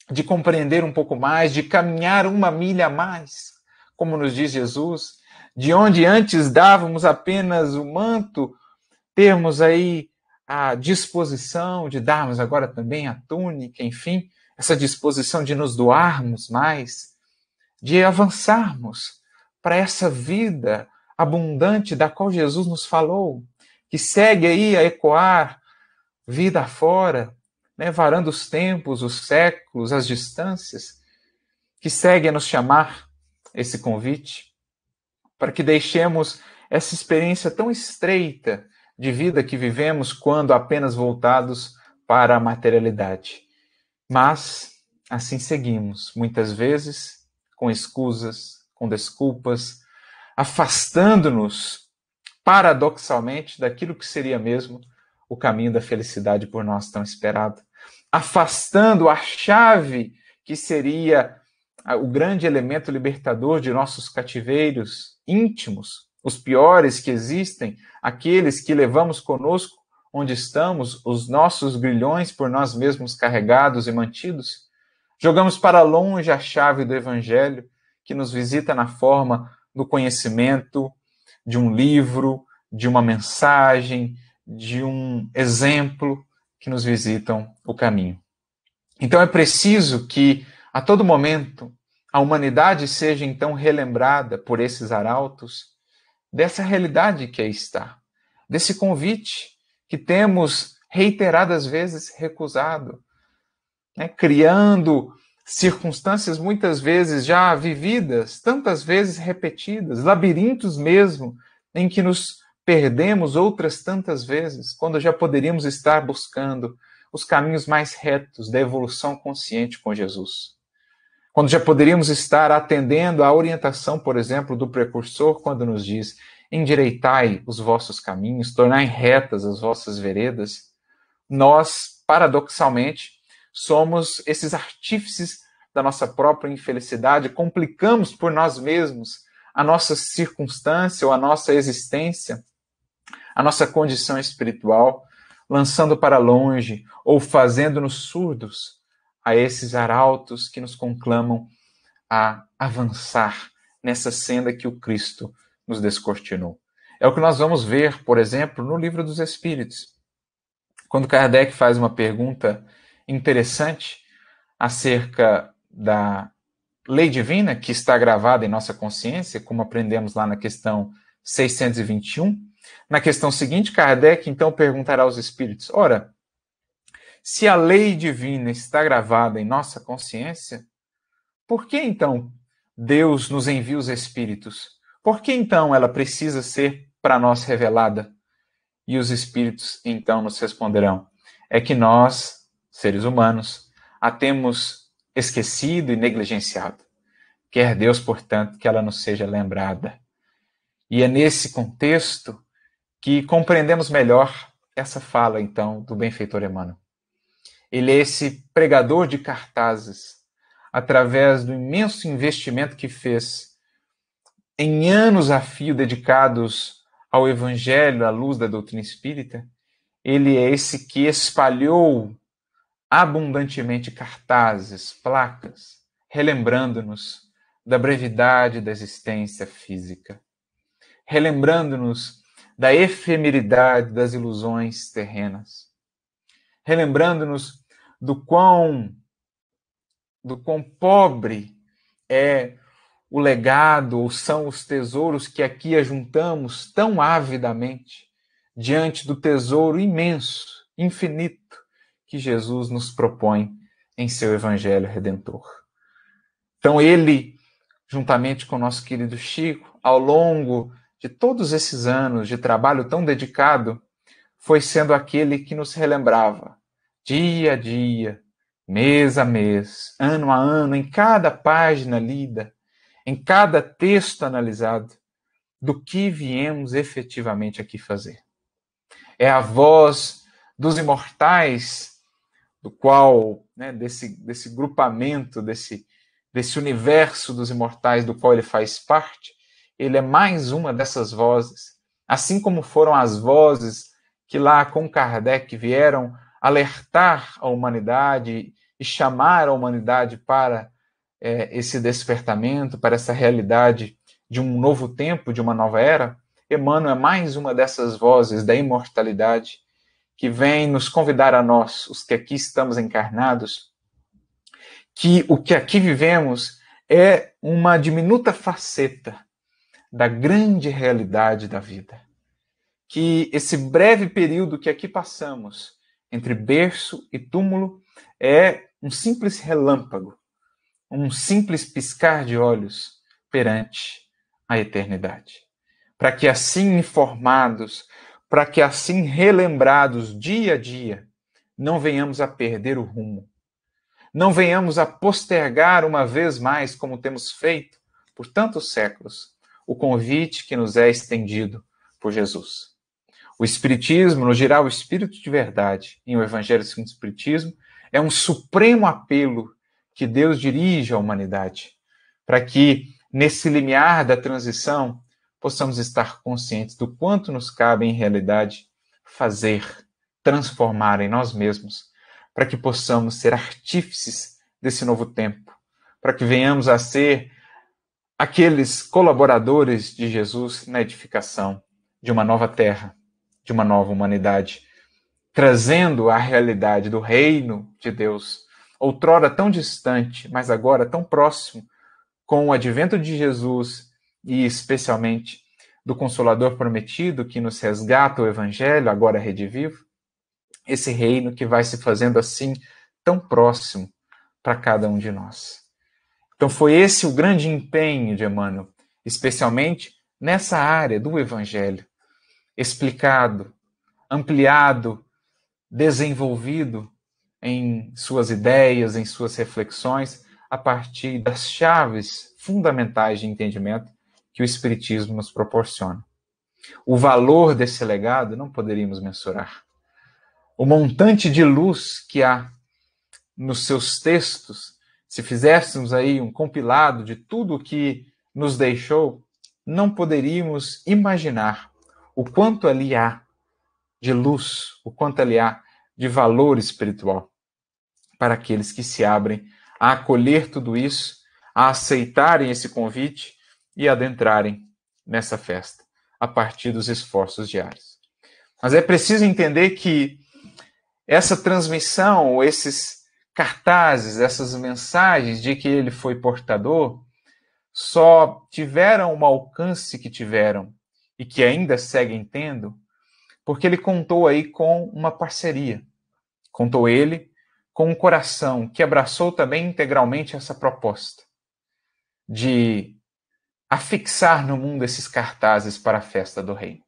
de compreender um pouco mais, de caminhar uma milha a mais, como nos diz Jesus, de onde antes dávamos apenas o manto, termos aí a disposição de darmos agora também a túnica, enfim, essa disposição de nos doarmos mais, de avançarmos para essa vida abundante da qual Jesus nos falou, que segue aí a ecoar vida afora, né, varando os tempos, os séculos, as distâncias, que segue a nos chamar esse convite, para que deixemos essa experiência tão estreita de vida que vivemos quando apenas voltados para a materialidade. Mas assim seguimos, muitas vezes com escusas, com desculpas, afastando-nos paradoxalmente daquilo que seria mesmo o caminho da felicidade por nós tão esperado, afastando a chave que seria o grande elemento libertador de nossos cativeiros íntimos, os piores que existem, aqueles que levamos conosco onde estamos, os nossos grilhões por nós mesmos carregados e mantidos. Jogamos para longe a chave do evangelho que nos visita na forma do conhecimento, de um livro, de uma mensagem, de um exemplo que nos visitam o caminho. Então é preciso que, a todo momento, a humanidade seja então relembrada por esses arautos dessa realidade que aí está, desse convite que temos reiteradas vezes recusado, né, criando circunstâncias muitas vezes já vividas, tantas vezes repetidas, labirintos mesmo, em que nos perdemos outras tantas vezes, quando já poderíamos estar buscando os caminhos mais retos da evolução consciente com Jesus. Quando já poderíamos estar atendendo à orientação, por exemplo, do precursor, quando nos diz: endireitai os vossos caminhos, tornai retas as vossas veredas, nós, paradoxalmente, somos esses artífices da nossa própria infelicidade, complicamos por nós mesmos a nossa circunstância ou a nossa existência, a nossa condição espiritual, lançando para longe ou fazendo-nos surdos a esses arautos que nos conclamam a avançar nessa senda que o Cristo nos descortinou. É o que nós vamos ver, por exemplo, no Livro dos Espíritos. Quando Kardec faz uma pergunta interessante acerca da lei divina que está gravada em nossa consciência, como aprendemos lá na questão 621. Na questão seguinte, Kardec então perguntará aos espíritos: ora, se a lei divina está gravada em nossa consciência, por que então Deus nos envia os espíritos? Por que então ela precisa ser para nós revelada? E os espíritos então nos responderão: é que nós seres humanos, a temos esquecido e negligenciado. Quer Deus, portanto, que ela nos seja lembrada. E é nesse contexto que compreendemos melhor essa fala, então, do benfeitor Emmanuel. Ele é esse pregador de cartazes, através do imenso investimento que fez em anos a fio dedicados ao Evangelho, à luz da doutrina espírita, ele é esse que espalhou abundantemente cartazes, placas, relembrando-nos da brevidade da existência física, relembrando-nos da efemeridade das ilusões terrenas, relembrando-nos do quão do quão pobre é o legado ou são os tesouros que aqui ajuntamos tão avidamente diante do tesouro imenso, infinito que Jesus nos propõe em seu Evangelho redentor. Então, ele, juntamente com o nosso querido Chico, ao longo de todos esses anos de trabalho tão dedicado, foi sendo aquele que nos relembrava, dia a dia, mês a mês, ano a ano, em cada página lida, em cada texto analisado, do que viemos efetivamente aqui fazer. É a voz dos imortais do qual, né, desse, desse grupamento, desse, desse universo dos imortais do qual ele faz parte, ele é mais uma dessas vozes. Assim como foram as vozes que lá com Kardec vieram alertar a humanidade e chamar a humanidade para é, esse despertamento, para essa realidade de um novo tempo, de uma nova era, Emmanuel é mais uma dessas vozes da imortalidade que vem nos convidar a nós, os que aqui estamos encarnados, que o que aqui vivemos é uma diminuta faceta da grande realidade da vida. Que esse breve período que aqui passamos, entre berço e túmulo, é um simples relâmpago, um simples piscar de olhos perante a eternidade. Para que, assim informados, para que assim relembrados dia a dia, não venhamos a perder o rumo. Não venhamos a postergar uma vez mais, como temos feito por tantos séculos, o convite que nos é estendido por Jesus. O Espiritismo, no geral, o Espírito de Verdade, em O Evangelho segundo o Espiritismo, é um supremo apelo que Deus dirige à humanidade, para que, nesse limiar da transição, possamos estar conscientes do quanto nos cabe, em realidade, fazer, transformar em nós mesmos, para que possamos ser artífices desse novo tempo, para que venhamos a ser aqueles colaboradores de Jesus na edificação de uma nova terra, de uma nova humanidade, trazendo a realidade do reino de Deus, outrora tão distante, mas agora tão próximo, com o advento de Jesus e especialmente do Consolador prometido que nos resgata o Evangelho, agora é redivivo, esse reino que vai se fazendo assim tão próximo para cada um de nós. Então foi esse o grande empenho de Emmanuel, especialmente nessa área do Evangelho, explicado, ampliado, desenvolvido em suas ideias, em suas reflexões, a partir das chaves fundamentais de entendimento que o Espiritismo nos proporciona. O valor desse legado não poderíamos mensurar. O montante de luz que há nos seus textos, se fizéssemos aí um compilado de tudo o que nos deixou, não poderíamos imaginar o quanto ali há de luz, o quanto ali há de valor espiritual para aqueles que se abrem a acolher tudo isso, a aceitarem esse convite e adentrarem nessa festa a partir dos esforços diários. Mas é preciso entender que essa transmissão, esses cartazes, essas mensagens de que ele foi portador, só tiveram o alcance que tiveram e que ainda seguem tendo, porque ele contou aí com uma parceria. Contou ele com um coração que abraçou também integralmente essa proposta de a fixar no mundo esses cartazes para a festa do Reino.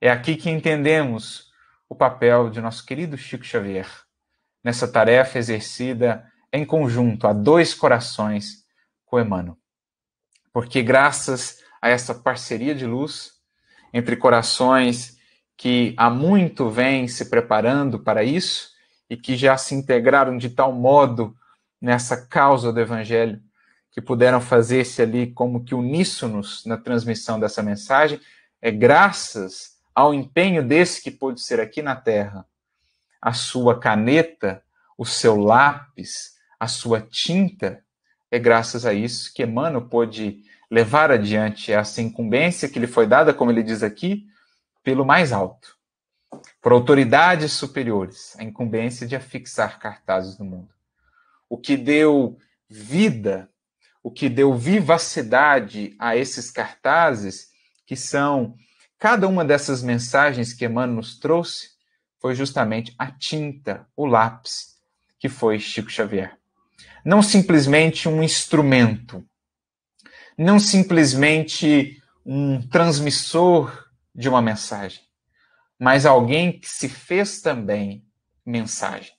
É aqui que entendemos o papel de nosso querido Chico Xavier nessa tarefa exercida em conjunto a dois corações com Emmanuel. Porque graças a essa parceria de luz entre corações que há muito vêm se preparando para isso e que já se integraram de tal modo nessa causa do evangelho que puderam fazer-se ali como que uníssonos na transmissão dessa mensagem, é graças ao empenho desse que pôde ser aqui na Terra. A sua caneta, o seu lápis, a sua tinta, é graças a isso que Emmanuel pôde levar adiante essa incumbência que lhe foi dada, como ele diz aqui, pelo mais alto, por autoridades superiores, a incumbência de afixar cartazes no mundo. O que deu vida o que deu vivacidade a esses cartazes, que são cada uma dessas mensagens que Emmanuel nos trouxe, foi justamente a tinta, o lápis, que foi Chico Xavier. Não simplesmente um instrumento, não simplesmente um transmissor de uma mensagem, mas alguém que se fez também mensagem.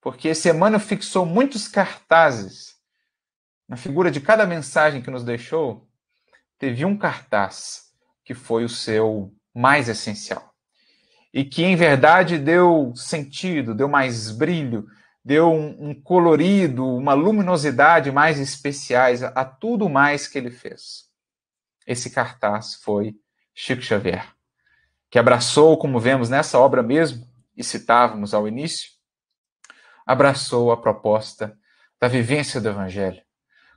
Porque Emmanuel fixou muitos cartazes na figura de cada mensagem que nos deixou, teve um cartaz que foi o seu mais essencial. E que, em verdade, deu sentido, deu mais brilho, deu um, um colorido, uma luminosidade mais especiais a, a tudo mais que ele fez. Esse cartaz foi Chico Xavier, que abraçou, como vemos nessa obra mesmo, e citávamos ao início, abraçou a proposta da vivência do Evangelho,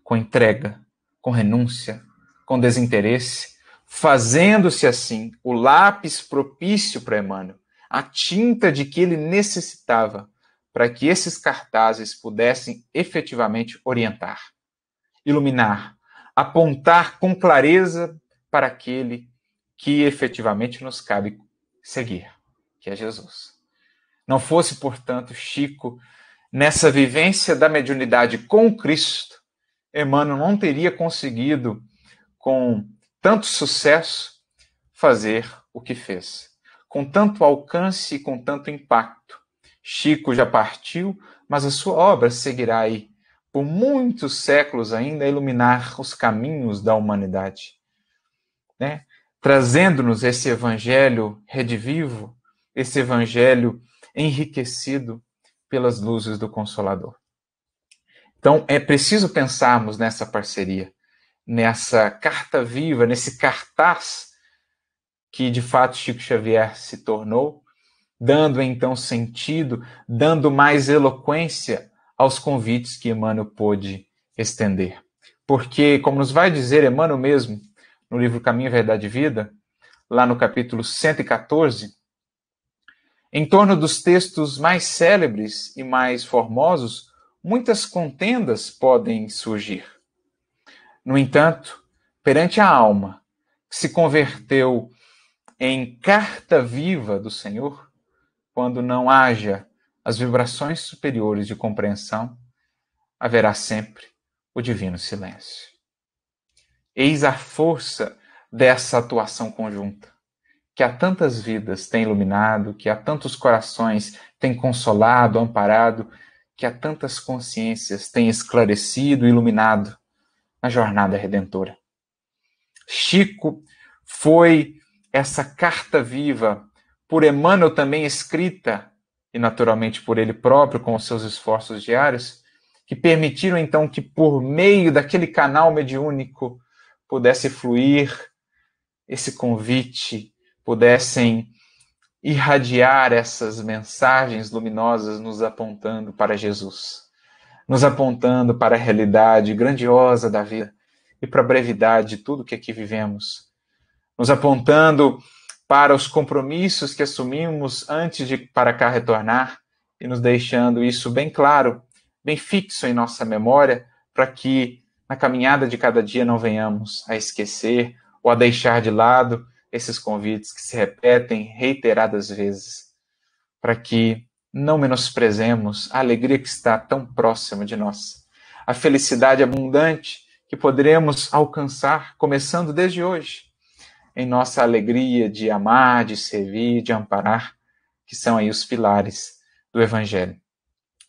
com entrega, com renúncia, com desinteresse, fazendo-se assim o lápis propício para Emmanuel, a tinta de que ele necessitava para que esses cartazes pudessem efetivamente orientar, iluminar, apontar com clareza para aquele que efetivamente nos cabe seguir, que é Jesus. Não fosse, portanto, Chico, nessa vivência da mediunidade com Cristo, Emmanuel não teria conseguido, com tanto sucesso, fazer o que fez, com tanto alcance e com tanto impacto. Chico já partiu, mas a sua obra seguirá aí, por muitos séculos ainda, a iluminar os caminhos da humanidade. Né? Trazendo-nos esse evangelho redivivo, esse evangelho enriquecido pelas luzes do Consolador. Então, é preciso pensarmos nessa parceria, nessa carta viva, nesse cartaz que de fato Chico Xavier se tornou, dando então sentido, dando mais eloquência aos convites que Emmanuel pôde estender. Porque, como nos vai dizer Emmanuel mesmo, no livro Caminho, Verdade e Vida, lá no capítulo 114, em torno dos textos mais célebres e mais formosos, muitas contendas podem surgir. No entanto, perante a alma que se converteu em carta viva do Senhor, quando não haja as vibrações superiores de compreensão, haverá sempre o divino silêncio. Eis a força dessa atuação conjunta, que há tantas vidas tem iluminado, que há tantos corações tem consolado, amparado, que a tantas consciências tem esclarecido e iluminado na jornada redentora. Chico foi essa carta viva, por Emmanuel também escrita, e naturalmente por ele próprio, com os seus esforços diários, que permitiram então que, por meio daquele canal mediúnico, pudesse fluir esse convite, pudessem irradiar essas mensagens luminosas nos apontando para Jesus, nos apontando para a realidade grandiosa da vida e para a brevidade de tudo que aqui vivemos, nos apontando para os compromissos que assumimos antes de para cá retornar e nos deixando isso bem claro, bem fixo em nossa memória, para que na caminhada de cada dia não venhamos a esquecer ou a deixar de lado esses convites que se repetem reiteradas vezes, para que não menosprezemos a alegria que está tão próxima de nós, a felicidade abundante que poderemos alcançar começando desde hoje, em nossa alegria de amar, de servir, de amparar, que são aí os pilares do Evangelho,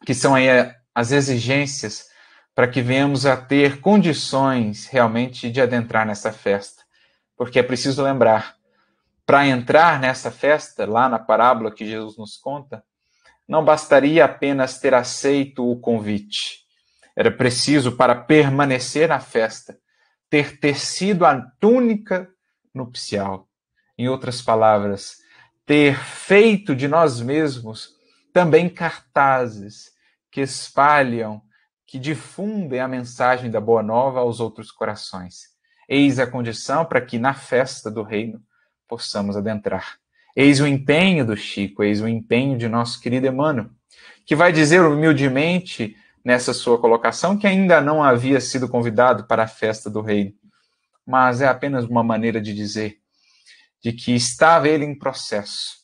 que são aí eh, as exigências para que venhamos a ter condições realmente de adentrar nessa festa, porque é preciso lembrar para entrar nessa festa, lá na parábola que Jesus nos conta, não bastaria apenas ter aceito o convite. Era preciso, para permanecer na festa, ter tecido a túnica nupcial. Em outras palavras, ter feito de nós mesmos também cartazes que espalham, que difundem a mensagem da Boa Nova aos outros corações. Eis a condição para que na festa do reino possamos adentrar. Eis o empenho do Chico, eis o empenho de nosso querido Emmanuel, que vai dizer humildemente nessa sua colocação que ainda não havia sido convidado para a festa do reino, mas é apenas uma maneira de dizer de que estava ele em processo,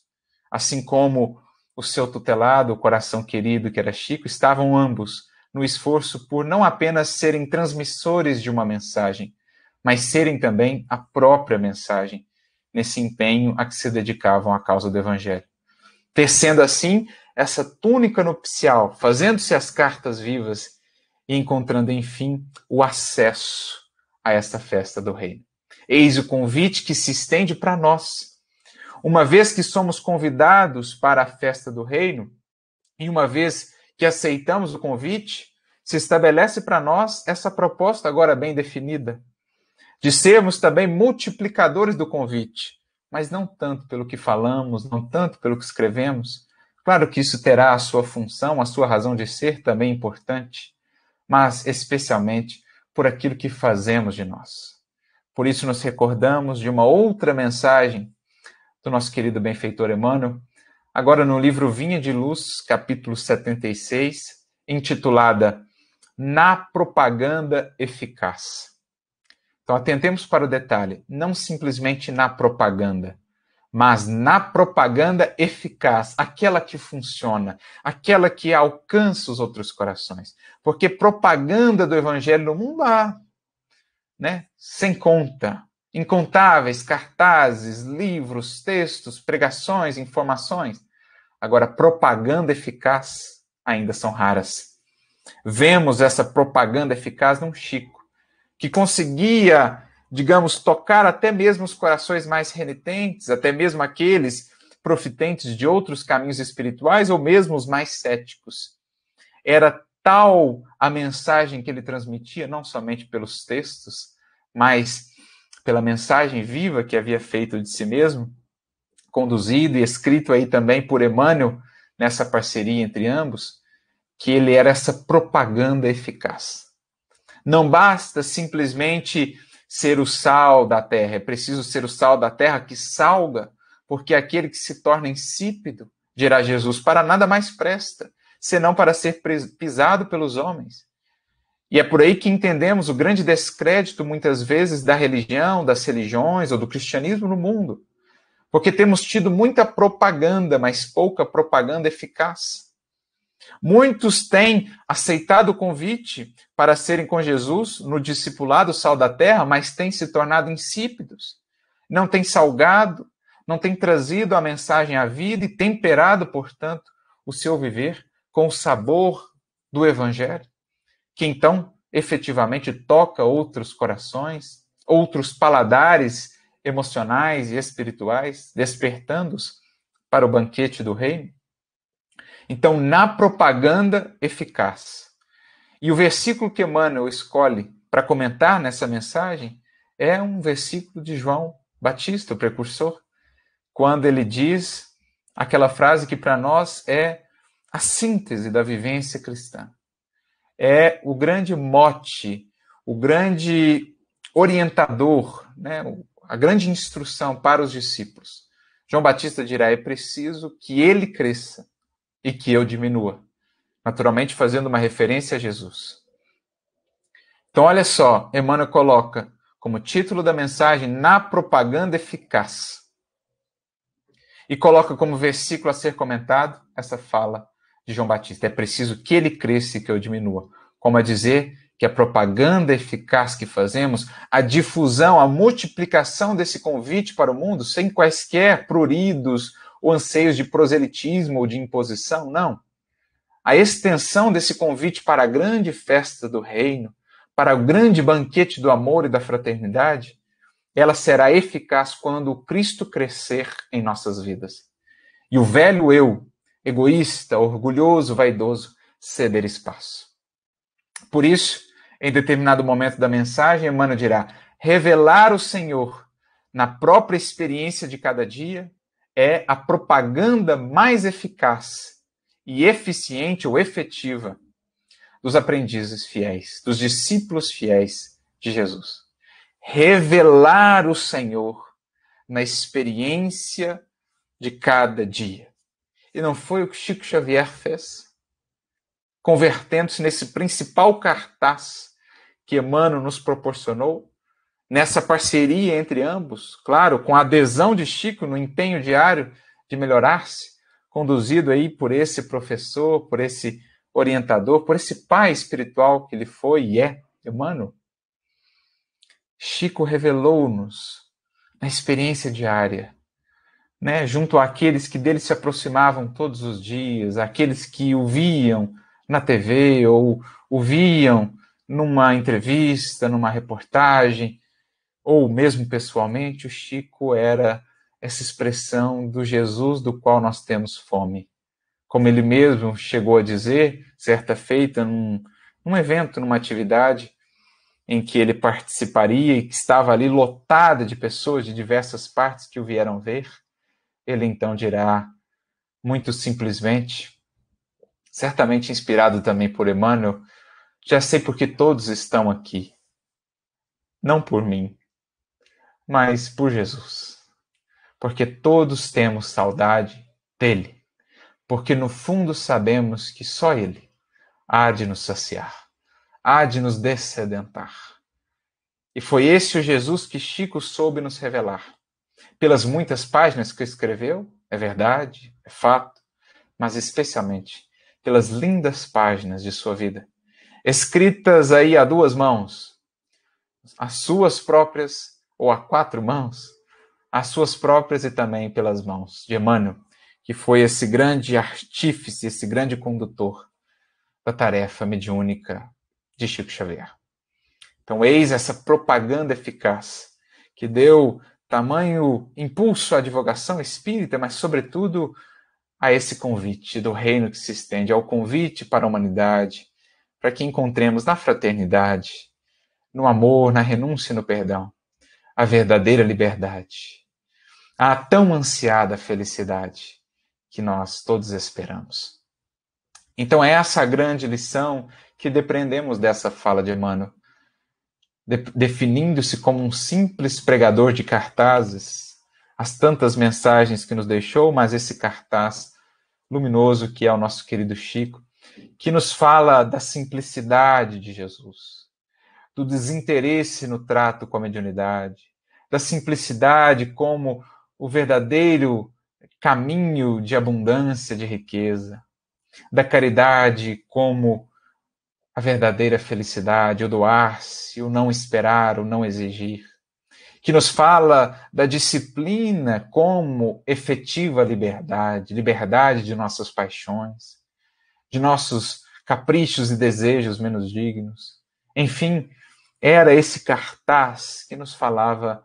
assim como o seu tutelado, o coração querido que era Chico, estavam ambos no esforço por não apenas serem transmissores de uma mensagem, mas serem também a própria mensagem nesse empenho a que se dedicavam à causa do Evangelho. Tecendo assim essa túnica nupcial, fazendo-se as cartas vivas e encontrando, enfim, o acesso a esta festa do Reino. Eis o convite que se estende para nós. Uma vez que somos convidados para a festa do Reino, e uma vez que aceitamos o convite, se estabelece para nós essa proposta agora bem definida de sermos também multiplicadores do convite, mas não tanto pelo que falamos, não tanto pelo que escrevemos. Claro que isso terá a sua função, a sua razão de ser também importante, mas especialmente por aquilo que fazemos de nós. Por isso, nos recordamos de uma outra mensagem do nosso querido benfeitor Emmanuel, agora no livro Vinha de Luz, capítulo 76, intitulada Na Propaganda Eficaz. Então, atentemos para o detalhe, não simplesmente na propaganda, mas na propaganda eficaz, aquela que funciona, aquela que alcança os outros corações. Porque propaganda do evangelho no mundo há, né? Sem conta. Incontáveis cartazes, livros, textos, pregações, informações. Agora, propaganda eficaz ainda são raras. Vemos essa propaganda eficaz num Chico que conseguia, digamos, tocar até mesmo os corações mais renitentes, até mesmo aqueles profitentes de outros caminhos espirituais ou mesmo os mais céticos. Era tal a mensagem que ele transmitia, não somente pelos textos, mas pela mensagem viva que havia feito de si mesmo, conduzido e escrito aí também por Emmanuel, nessa parceria entre ambos, que ele era essa propaganda eficaz. Não basta simplesmente ser o sal da terra, é preciso ser o sal da terra que salga, porque é aquele que se torna insípido, dirá Jesus, para nada mais presta, senão para ser pisado pelos homens. E é por aí que entendemos o grande descrédito, muitas vezes, da religião, das religiões ou do cristianismo no mundo. Porque temos tido muita propaganda, mas pouca propaganda eficaz. Muitos têm aceitado o convite para serem com Jesus no discipulado sal da terra, mas têm se tornado insípidos. Não têm salgado, não têm trazido a mensagem à vida e temperado, portanto, o seu viver com o sabor do evangelho, que então efetivamente toca outros corações, outros paladares emocionais e espirituais, despertando-os para o banquete do reino. Então, na propaganda eficaz. E o versículo que Emmanuel escolhe para comentar nessa mensagem é um versículo de João Batista, o precursor, quando ele diz aquela frase que para nós é a síntese da vivência cristã. É o grande mote, o grande orientador, né, a grande instrução para os discípulos. João Batista dirá: é preciso que ele cresça e que eu diminua. Naturalmente, fazendo uma referência a Jesus. Então, olha só, Emmanuel coloca como título da mensagem Na Propaganda Eficaz. E coloca como versículo a ser comentado essa fala de João Batista. É preciso que ele cresça e que eu diminua. Como a dizer que a propaganda eficaz que fazemos, a difusão, a multiplicação desse convite para o mundo, sem quaisquer pruridos, ou anseios de proselitismo ou de imposição, não. A extensão desse convite para a grande festa do reino, para o grande banquete do amor e da fraternidade, ela será eficaz quando o Cristo crescer em nossas vidas. E o velho eu, egoísta, orgulhoso, vaidoso, ceder espaço. Por isso, em determinado momento da mensagem, Emmanuel dirá: revelar o Senhor na própria experiência de cada dia, é a propaganda mais eficaz e eficiente ou efetiva dos aprendizes fiéis, dos discípulos fiéis de Jesus. Revelar o Senhor na experiência de cada dia. E não foi o que Chico Xavier fez, convertendo-se nesse principal cartaz que Emmanuel nos proporcionou nessa parceria entre ambos, claro, com a adesão de Chico no empenho diário de melhorar-se, conduzido aí por esse professor, por esse orientador, por esse pai espiritual que ele foi e é humano. Chico revelou-nos na experiência diária, né, junto àqueles que dele se aproximavam todos os dias, aqueles que o viam na TV ou o viam numa entrevista, numa reportagem, ou mesmo pessoalmente, o Chico era essa expressão do Jesus do qual nós temos fome. Como ele mesmo chegou a dizer, certa feita, num, num evento, numa atividade em que ele participaria e que estava ali lotada de pessoas de diversas partes que o vieram ver, ele então dirá, muito simplesmente, certamente inspirado também por Emmanuel, já sei porque todos estão aqui. Não por mim, mas por Jesus. Porque todos temos saudade dele, porque no fundo sabemos que só ele há de nos saciar, há de nos dessedentar. E foi esse o Jesus que Chico soube nos revelar. Pelas muitas páginas que escreveu, é verdade, é fato, mas especialmente pelas lindas páginas de sua vida, escritas aí a duas mãos, as suas próprias ou a quatro mãos, as suas próprias e também pelas mãos de Emmanuel, que foi esse grande artífice, esse grande condutor da tarefa mediúnica de Chico Xavier. Então, eis essa propaganda eficaz que deu tamanho impulso à advogação espírita, mas, sobretudo, a esse convite do reino que se estende, ao convite para a humanidade, para que encontremos na fraternidade, no amor, na renúncia e no perdão, a verdadeira liberdade, a tão ansiada felicidade que nós todos esperamos. Então, é essa a grande lição que depreendemos dessa fala de Emmanuel, de definindo-se como um simples pregador de cartazes, as tantas mensagens que nos deixou, mas esse cartaz luminoso que é o nosso querido Chico, que nos fala da simplicidade de Jesus, do desinteresse no trato com a mediunidade, da simplicidade como o verdadeiro caminho de abundância, de riqueza, da caridade como a verdadeira felicidade, o doar-se, o não esperar, o não exigir, que nos fala da disciplina como efetiva liberdade, liberdade de nossas paixões, de nossos caprichos e desejos menos dignos, enfim, era esse cartaz que nos falava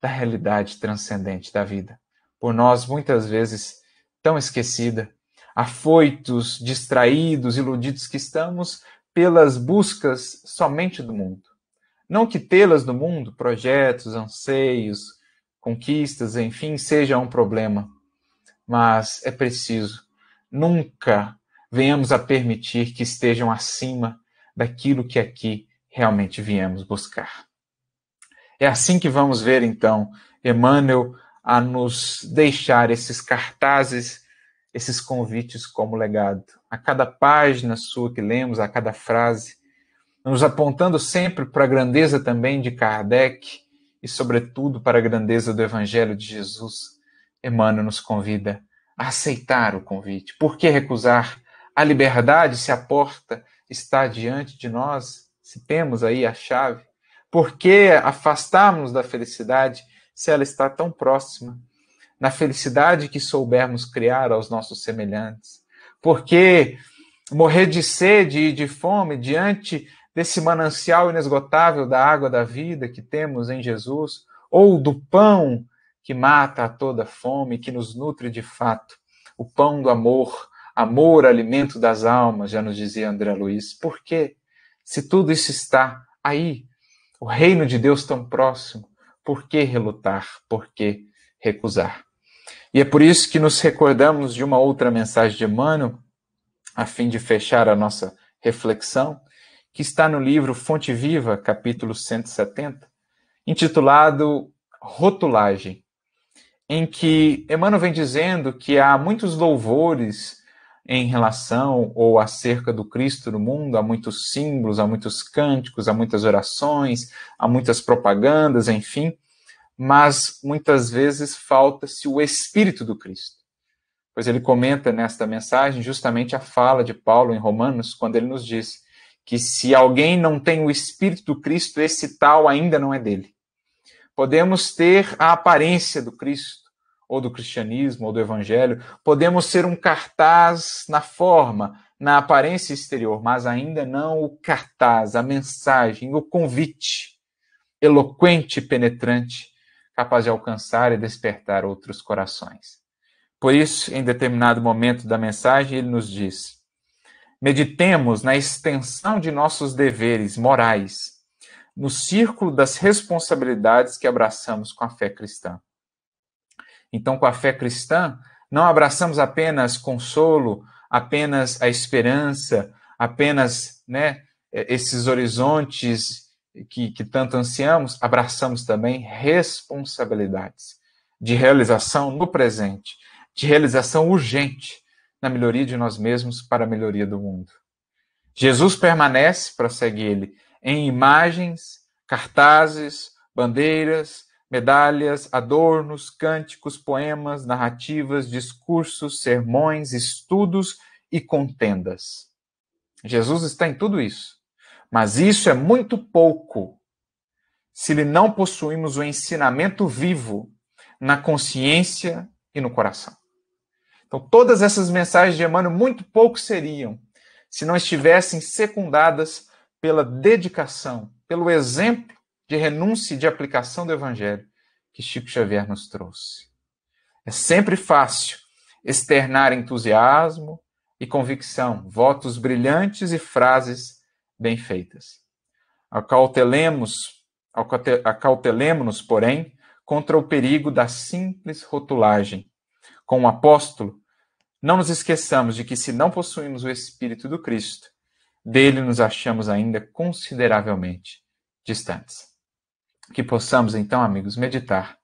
da realidade transcendente da vida, por nós muitas vezes tão esquecida, afoitos, distraídos, iludidos que estamos pelas buscas somente do mundo. Não que tê-las do mundo, projetos, anseios, conquistas, enfim, seja um problema, mas é preciso nunca venhamos a permitir que estejam acima daquilo que aqui realmente viemos buscar. É assim que vamos ver, então, Emmanuel a nos deixar esses cartazes, esses convites como legado. A cada página sua que lemos, a cada frase, nos apontando sempre para a grandeza também de Kardec e, sobretudo, para a grandeza do Evangelho de Jesus. Emmanuel nos convida a aceitar o convite. Por que recusar? A liberdade, se a porta está diante de nós, se temos aí a chave, por que afastarmos da felicidade se ela está tão próxima? Na felicidade que soubermos criar aos nossos semelhantes. Por que morrer de sede e de fome diante desse manancial inesgotável da água da vida que temos em Jesus, ou do pão que mata a toda fome, que nos nutre de fato, o pão do amor, amor, alimento das almas, já nos dizia André Luiz. Por quê? Se tudo isso está aí, o reino de Deus tão próximo, por que relutar? Por que recusar? E é por isso que nos recordamos de uma outra mensagem de Emmanuel, a fim de fechar a nossa reflexão, que está no livro Fonte Viva, capítulo 170, intitulado Rotulagem, em que Emmanuel vem dizendo que há muitos louvores em relação ou acerca do Cristo no mundo, há muitos símbolos, há muitos cânticos, há muitas orações, há muitas propagandas, enfim, mas muitas vezes falta-se o espírito do Cristo. Pois ele comenta nesta mensagem justamente a fala de Paulo em Romanos, quando ele nos diz que se alguém não tem o espírito do Cristo, esse tal ainda não é dele. Podemos ter a aparência do Cristo, ou do cristianismo, ou do evangelho. Podemos ser um cartaz na forma, na aparência exterior, mas ainda não o cartaz, a mensagem, o convite eloquente e penetrante, capaz de alcançar e despertar outros corações. Por isso, em determinado momento da mensagem, ele nos diz: meditemos na extensão de nossos deveres morais, no círculo das responsabilidades que abraçamos com a fé cristã. Então, com a fé cristã, não abraçamos apenas consolo, apenas a esperança, apenas né, é, esses horizontes que, que tanto ansiamos, abraçamos também responsabilidades de realização no presente, de realização urgente na melhoria de nós mesmos para a melhoria do mundo. Jesus permanece, prossegue ele, em imagens, cartazes, bandeiras, medalhas, adornos, cânticos, poemas, narrativas, discursos, sermões, estudos e contendas. Jesus está em tudo isso. Mas isso é muito pouco se lhe não possuímos o ensinamento vivo na consciência e no coração. Então, todas essas mensagens de Emmanuel muito pouco seriam se não estivessem secundadas pela dedicação, pelo exemplo de renúncia e de aplicação do Evangelho que Chico Xavier nos trouxe. É sempre fácil externar entusiasmo e convicção, votos brilhantes e frases bem feitas. Acautelemos, acautelemos-nos, porém, contra o perigo da simples rotulagem. Com o um apóstolo, não nos esqueçamos de que, se não possuímos o Espírito do Cristo, dele nos achamos ainda consideravelmente distantes. Que possamos, então, amigos, meditar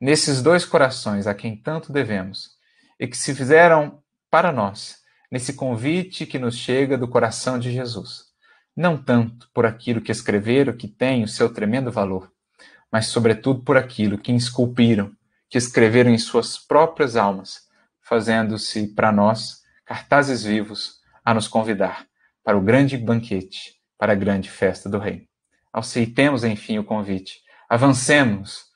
nesses dois corações a quem tanto devemos e que se fizeram para nós, nesse convite que nos chega do coração de Jesus. Não tanto por aquilo que escreveram, que tem o seu tremendo valor, mas sobretudo por aquilo que esculpiram, que escreveram em suas próprias almas, fazendo-se para nós cartazes vivos a nos convidar para o grande banquete, para a grande festa do Rei. Aceitemos, enfim, o convite Avancemos,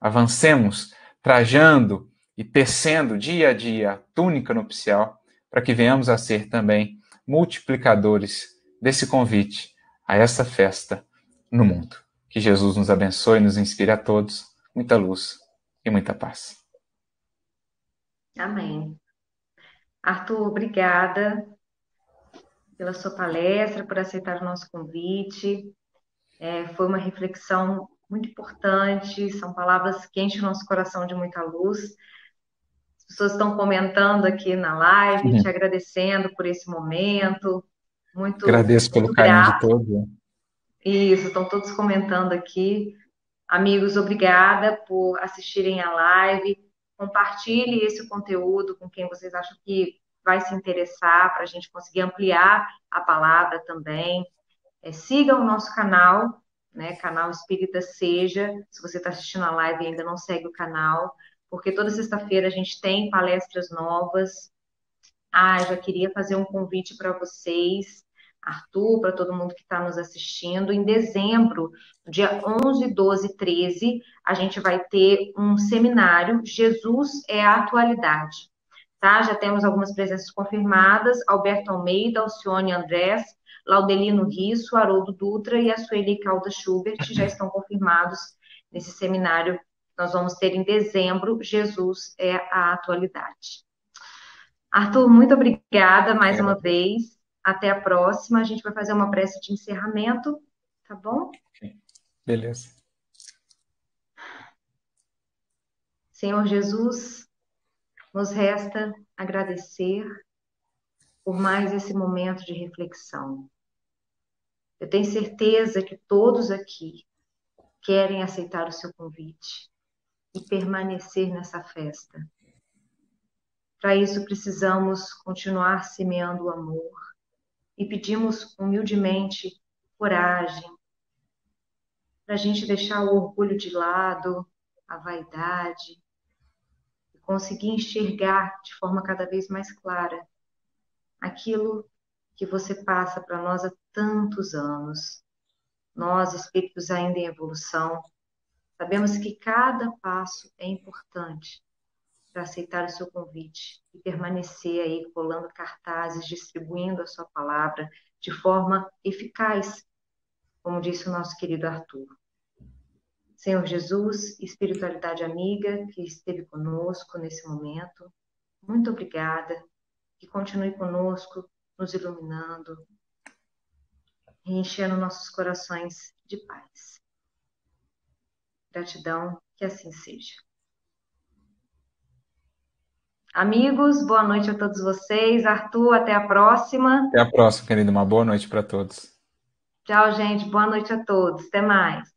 avancemos, trajando e tecendo dia a dia a túnica nupcial, para que venhamos a ser também multiplicadores desse convite a essa festa no mundo. Que Jesus nos abençoe, e nos inspire a todos, muita luz e muita paz. Amém. Arthur, obrigada pela sua palestra, por aceitar o nosso convite. É, foi uma reflexão muito importante, são palavras que enchem o nosso coração de muita luz. As pessoas estão comentando aqui na live, uhum. te agradecendo por esse momento. Muito Agradeço muito pelo grato. carinho de todos. Né? Isso, estão todos comentando aqui. Amigos, obrigada por assistirem a live. Compartilhe esse conteúdo com quem vocês acham que vai se interessar para a gente conseguir ampliar a palavra também. É, siga o nosso canal né? Canal Espírita Seja. Se você está assistindo a live e ainda não segue o canal, porque toda sexta-feira a gente tem palestras novas. Ah, já queria fazer um convite para vocês, Arthur, para todo mundo que está nos assistindo. Em dezembro, dia 11, 12, 13, a gente vai ter um seminário Jesus é a Atualidade. Tá? Já temos algumas presenças confirmadas, Alberto Almeida, Alcione Andrés, Laudelino Risso, Haroldo Dutra e a Sueli Calda Schubert já estão confirmados nesse seminário que nós vamos ter em dezembro. Jesus é a atualidade. Arthur, muito obrigada mais é. uma vez. Até a próxima. A gente vai fazer uma prece de encerramento, tá bom? Beleza. Senhor Jesus, nos resta agradecer por mais esse momento de reflexão. Eu tenho certeza que todos aqui querem aceitar o seu convite e permanecer nessa festa. Para isso, precisamos continuar semeando o amor e pedimos humildemente coragem para a gente deixar o orgulho de lado, a vaidade, e conseguir enxergar de forma cada vez mais clara aquilo que você passa para nós tantos anos. Nós, espíritos ainda em evolução, sabemos que cada passo é importante para aceitar o seu convite e permanecer aí colando cartazes, distribuindo a sua palavra de forma eficaz, como disse o nosso querido Arthur. Senhor Jesus, espiritualidade amiga que esteve conosco nesse momento, muito obrigada. Que continue conosco, nos iluminando, enchendo nossos corações de paz. Gratidão, que assim seja. Amigos, boa noite a todos vocês. Arthur, até a próxima. Até a próxima, querido. Uma boa noite para todos. Tchau, gente. Boa noite a todos. Até mais.